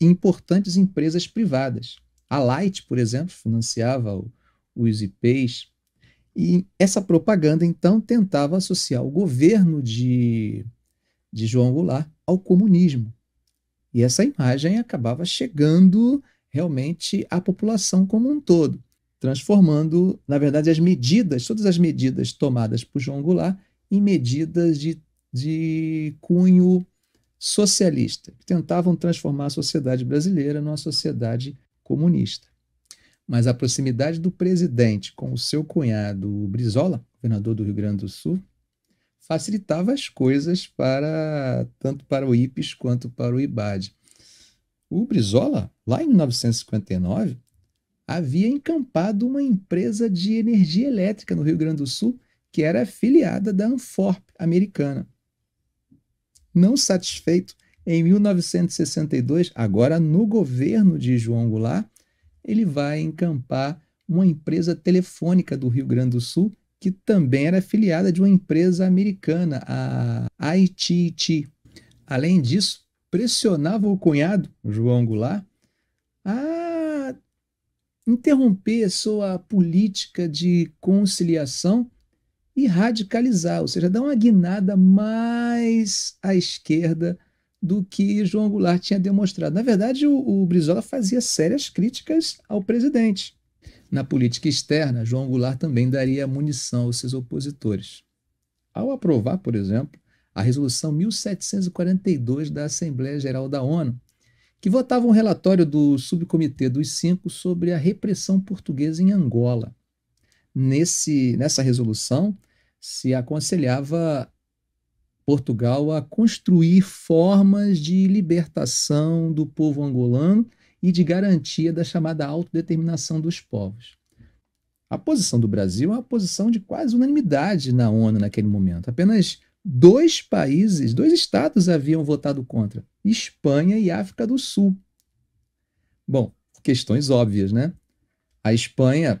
importantes empresas privadas. A Light, por exemplo, financiava o, os IPs. E essa propaganda, então, tentava associar o governo de, de João Goulart ao comunismo. E essa imagem acabava chegando realmente à população como um todo, transformando, na verdade, as medidas, todas as medidas tomadas por João Goulart, em medidas de de cunho socialista, que tentavam transformar a sociedade brasileira numa sociedade comunista. Mas a proximidade do presidente com o seu cunhado Brizola, governador do Rio Grande do Sul, facilitava as coisas para tanto para o IPES quanto para o IBAD. O Brizola, lá em 1959, havia encampado uma empresa de energia elétrica no Rio Grande do Sul que era afiliada da Anforp americana. Não satisfeito, em 1962, agora no governo de João Goulart, ele vai encampar uma empresa telefônica do Rio Grande do Sul, que também era afiliada de uma empresa americana, a ITT. Além disso, pressionava o cunhado, João Goulart, a interromper sua política de conciliação e radicalizar, ou seja, dar uma guinada mais à esquerda do que João Goulart tinha demonstrado. Na verdade, o, o Brizola fazia sérias críticas ao presidente. Na política externa, João Goulart também daria munição aos seus opositores. Ao aprovar, por exemplo, a Resolução 1742 da Assembleia Geral da ONU, que votava um relatório do Subcomitê dos Cinco sobre a repressão portuguesa em Angola. Nesse, nessa resolução, se aconselhava Portugal a construir formas de libertação do povo angolano e de garantia da chamada autodeterminação dos povos. A posição do Brasil é uma posição de quase unanimidade na ONU naquele momento. Apenas dois países, dois estados haviam votado contra: Espanha e África do Sul. Bom, questões óbvias, né? A Espanha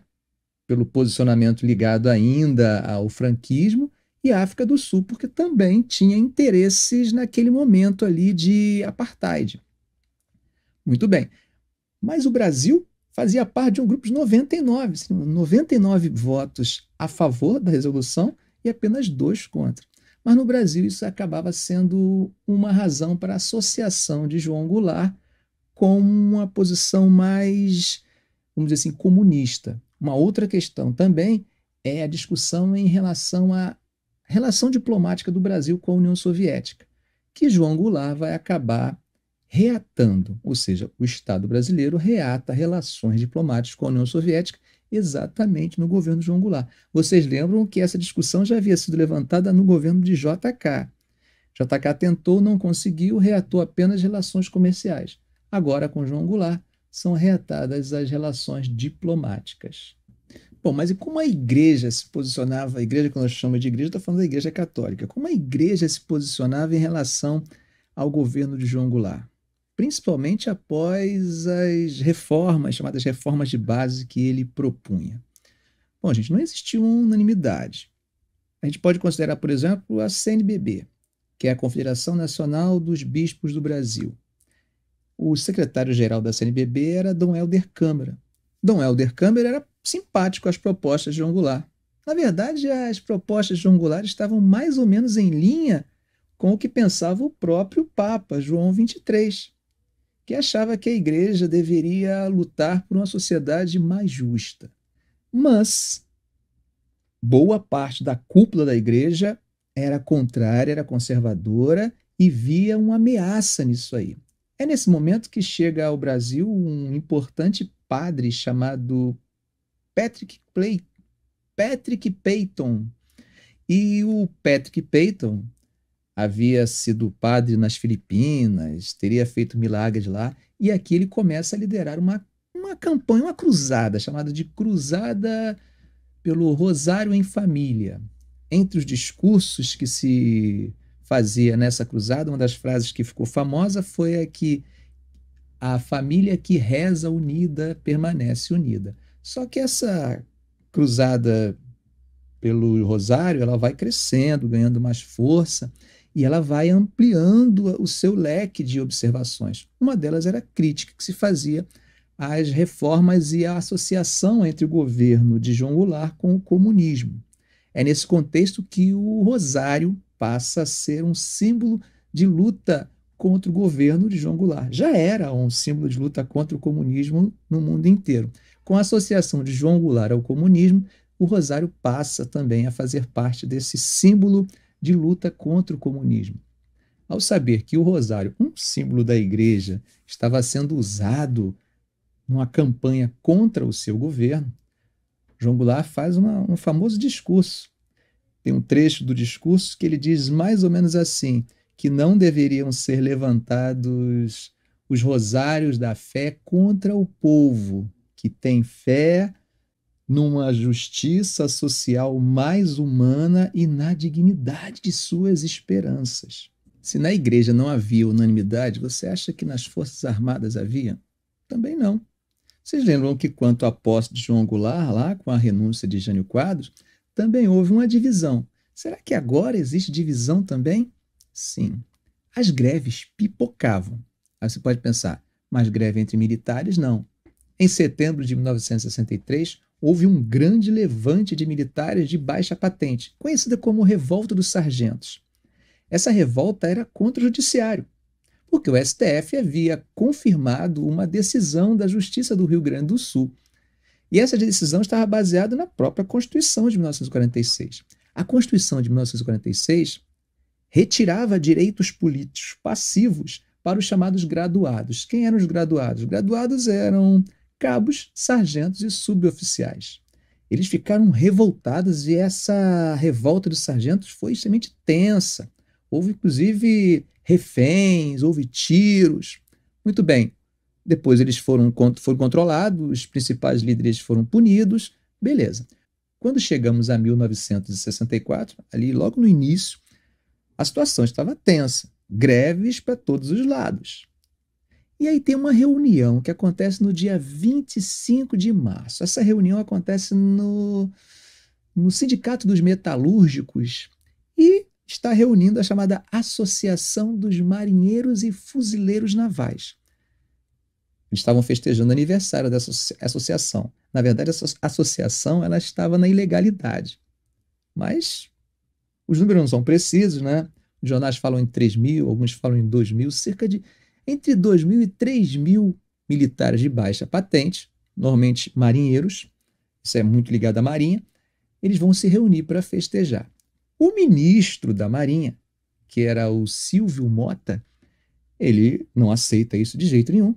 pelo posicionamento ligado ainda ao franquismo, e a África do Sul, porque também tinha interesses naquele momento ali de apartheid. Muito bem. Mas o Brasil fazia parte de um grupo de 99, 99 votos a favor da resolução e apenas dois contra. Mas no Brasil isso acabava sendo uma razão para a associação de João Goulart com uma posição mais, vamos dizer assim, comunista. Uma outra questão também é a discussão em relação à relação diplomática do Brasil com a União Soviética, que João Goulart vai acabar reatando, ou seja, o Estado brasileiro reata relações diplomáticas com a União Soviética exatamente no governo de João Goulart. Vocês lembram que essa discussão já havia sido levantada no governo de JK. JK tentou, não conseguiu, reatou apenas relações comerciais. Agora, com João Goulart, são reatadas as relações diplomáticas. Bom, mas e como a igreja se posicionava, a igreja que nós chamamos de igreja, está falando da igreja católica, como a igreja se posicionava em relação ao governo de João Goulart? Principalmente após as reformas, chamadas reformas de base que ele propunha. Bom, gente, não existiu unanimidade. A gente pode considerar, por exemplo, a CNBB, que é a Confederação Nacional dos Bispos do Brasil o secretário-geral da CNBB era Dom Helder Câmara. Dom Helder Câmara era simpático às propostas de João Goulart. Na verdade, as propostas de João Goulart estavam mais ou menos em linha com o que pensava o próprio Papa João XXIII, que achava que a Igreja deveria lutar por uma sociedade mais justa. Mas boa parte da cúpula da Igreja era contrária, era conservadora e via uma ameaça nisso aí. É nesse momento que chega ao Brasil um importante padre chamado Patrick, Play, Patrick Peyton. E o Patrick Peyton havia sido padre nas Filipinas, teria feito milagres lá, e aqui ele começa a liderar uma, uma campanha, uma cruzada, chamada de Cruzada pelo Rosário em Família. Entre os discursos que se fazia nessa cruzada, uma das frases que ficou famosa foi a que a família que reza unida permanece unida. Só que essa cruzada pelo rosário, ela vai crescendo, ganhando mais força e ela vai ampliando o seu leque de observações. Uma delas era a crítica que se fazia às reformas e à associação entre o governo de João Goulart com o comunismo. É nesse contexto que o rosário passa a ser um símbolo de luta contra o governo de João Goulart. Já era um símbolo de luta contra o comunismo no mundo inteiro. Com a associação de João Goulart ao comunismo, o Rosário passa também a fazer parte desse símbolo de luta contra o comunismo. Ao saber que o Rosário, um símbolo da Igreja, estava sendo usado numa campanha contra o seu governo, João Goulart faz uma, um famoso discurso tem um trecho do discurso que ele diz mais ou menos assim: que não deveriam ser levantados os rosários da fé contra o povo que tem fé numa justiça social mais humana e na dignidade de suas esperanças. Se na igreja não havia unanimidade, você acha que nas Forças Armadas havia? Também não. Vocês lembram que quanto à posse de João Goulart, lá com a renúncia de Jânio Quadros, também houve uma divisão. Será que agora existe divisão também? Sim. As greves pipocavam. Aí você pode pensar, mas greve entre militares? Não. Em setembro de 1963, houve um grande levante de militares de baixa patente, conhecida como Revolta dos Sargentos. Essa revolta era contra o judiciário, porque o STF havia confirmado uma decisão da Justiça do Rio Grande do Sul e essa decisão estava baseada na própria Constituição de 1946. A Constituição de 1946 retirava direitos políticos passivos para os chamados graduados. Quem eram os graduados? Graduados eram cabos, sargentos e suboficiais. Eles ficaram revoltados e essa revolta dos sargentos foi extremamente tensa. Houve, inclusive, reféns, houve tiros. Muito bem. Depois eles foram, foram controlados, os principais líderes foram punidos, beleza. Quando chegamos a 1964, ali logo no início, a situação estava tensa, greves para todos os lados. E aí tem uma reunião que acontece no dia 25 de março. Essa reunião acontece no, no Sindicato dos Metalúrgicos e está reunindo a chamada Associação dos Marinheiros e Fuzileiros Navais. Eles estavam festejando o aniversário dessa associação. Na verdade, essa associação ela estava na ilegalidade. Mas os números não são precisos, né? Os jornais falam em 3 mil, alguns falam em 2 mil, cerca de entre 2 mil e 3 mil militares de baixa patente, normalmente marinheiros, isso é muito ligado à Marinha, eles vão se reunir para festejar. O ministro da Marinha, que era o Silvio Mota, ele não aceita isso de jeito nenhum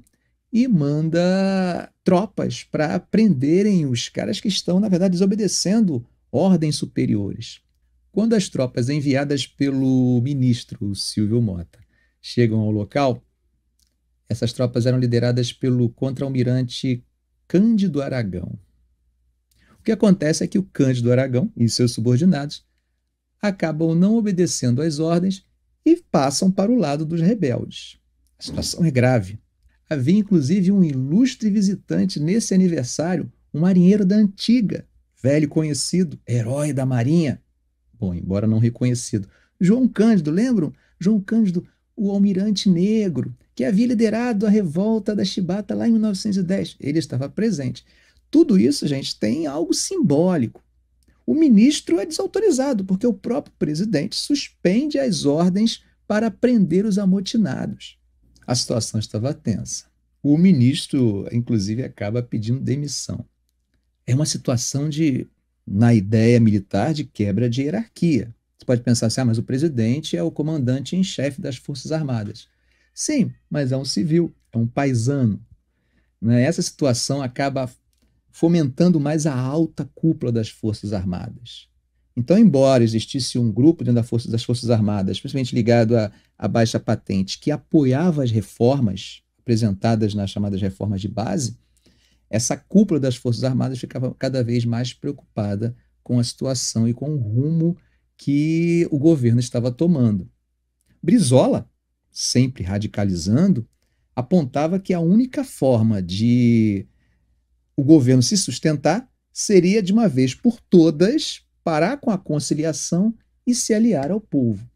e manda tropas para prenderem os caras que estão, na verdade, desobedecendo ordens superiores. Quando as tropas enviadas pelo ministro Silvio Mota chegam ao local, essas tropas eram lideradas pelo contra-almirante Cândido Aragão. O que acontece é que o Cândido Aragão e seus subordinados acabam não obedecendo às ordens e passam para o lado dos rebeldes. A situação é grave. Havia inclusive um ilustre visitante nesse aniversário, um marinheiro da antiga, velho conhecido, herói da Marinha. Bom, embora não reconhecido. João Cândido, lembram? João Cândido, o almirante negro, que havia liderado a revolta da Chibata lá em 1910. Ele estava presente. Tudo isso, gente, tem algo simbólico. O ministro é desautorizado, porque o próprio presidente suspende as ordens para prender os amotinados a situação estava tensa. O ministro, inclusive, acaba pedindo demissão. É uma situação de, na ideia militar, de quebra de hierarquia. Você pode pensar assim, ah, mas o presidente é o comandante em chefe das Forças Armadas. Sim, mas é um civil, é um paisano. Né? Essa situação acaba fomentando mais a alta cúpula das Forças Armadas. Então, embora existisse um grupo dentro da força, das Forças Armadas, principalmente ligado à, à baixa patente, que apoiava as reformas apresentadas nas chamadas reformas de base, essa cúpula das Forças Armadas ficava cada vez mais preocupada com a situação e com o rumo que o governo estava tomando. Brizola, sempre radicalizando, apontava que a única forma de o governo se sustentar seria de uma vez por todas parar com a conciliação e se aliar ao povo.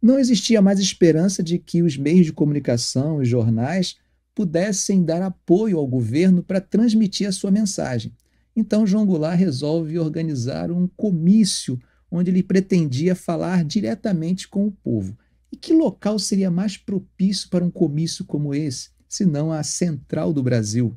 Não existia mais esperança de que os meios de comunicação e jornais pudessem dar apoio ao governo para transmitir a sua mensagem. Então João Goulart resolve organizar um comício onde ele pretendia falar diretamente com o povo. E que local seria mais propício para um comício como esse, se não a central do Brasil,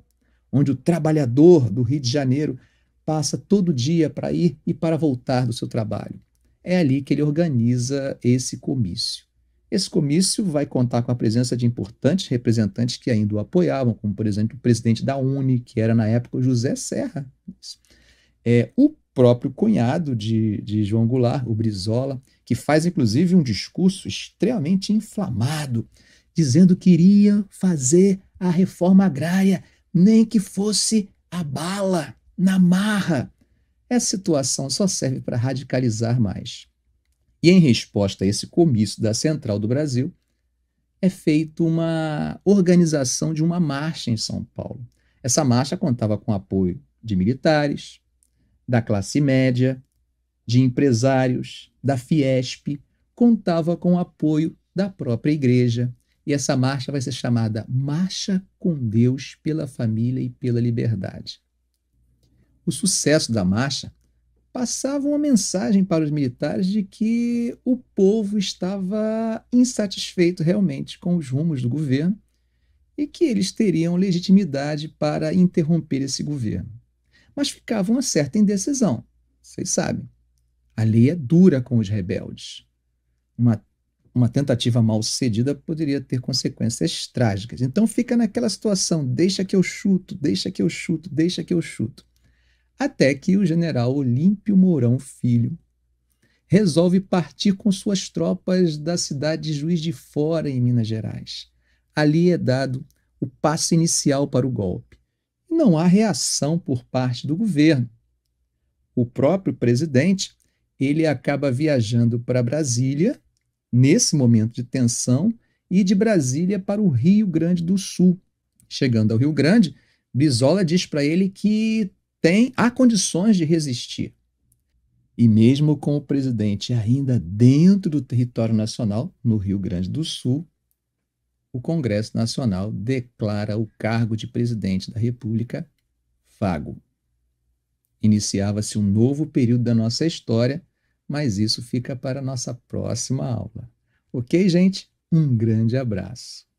onde o trabalhador do Rio de Janeiro passa todo dia para ir e para voltar do seu trabalho. É ali que ele organiza esse comício. Esse comício vai contar com a presença de importantes representantes que ainda o apoiavam, como, por exemplo, o presidente da Uni, que era na época José Serra. É, o próprio cunhado de, de João Goulart, o Brizola, que faz inclusive um discurso extremamente inflamado, dizendo que iria fazer a reforma agrária, nem que fosse a bala na marra. Essa situação só serve para radicalizar mais. E em resposta a esse comício da Central do Brasil, é feita uma organização de uma marcha em São Paulo. Essa marcha contava com apoio de militares, da classe média, de empresários, da Fiesp, contava com apoio da própria igreja. E essa marcha vai ser chamada Marcha com Deus pela Família e pela Liberdade o sucesso da marcha passava uma mensagem para os militares de que o povo estava insatisfeito realmente com os rumos do governo e que eles teriam legitimidade para interromper esse governo. Mas ficava uma certa indecisão, vocês sabem. A lei é dura com os rebeldes. Uma, uma tentativa mal sucedida poderia ter consequências trágicas. Então fica naquela situação: deixa que eu chuto, deixa que eu chuto, deixa que eu chuto até que o general Olímpio Mourão Filho resolve partir com suas tropas da cidade de Juiz de Fora, em Minas Gerais. Ali é dado o passo inicial para o golpe. Não há reação por parte do governo. O próprio presidente, ele acaba viajando para Brasília, nesse momento de tensão, e de Brasília para o Rio Grande do Sul. Chegando ao Rio Grande, Bisola diz para ele que tem, há condições de resistir. E mesmo com o presidente ainda dentro do território nacional, no Rio Grande do Sul, o Congresso Nacional declara o cargo de presidente da República vago. Iniciava-se um novo período da nossa história, mas isso fica para a nossa próxima aula. Ok, gente? Um grande abraço.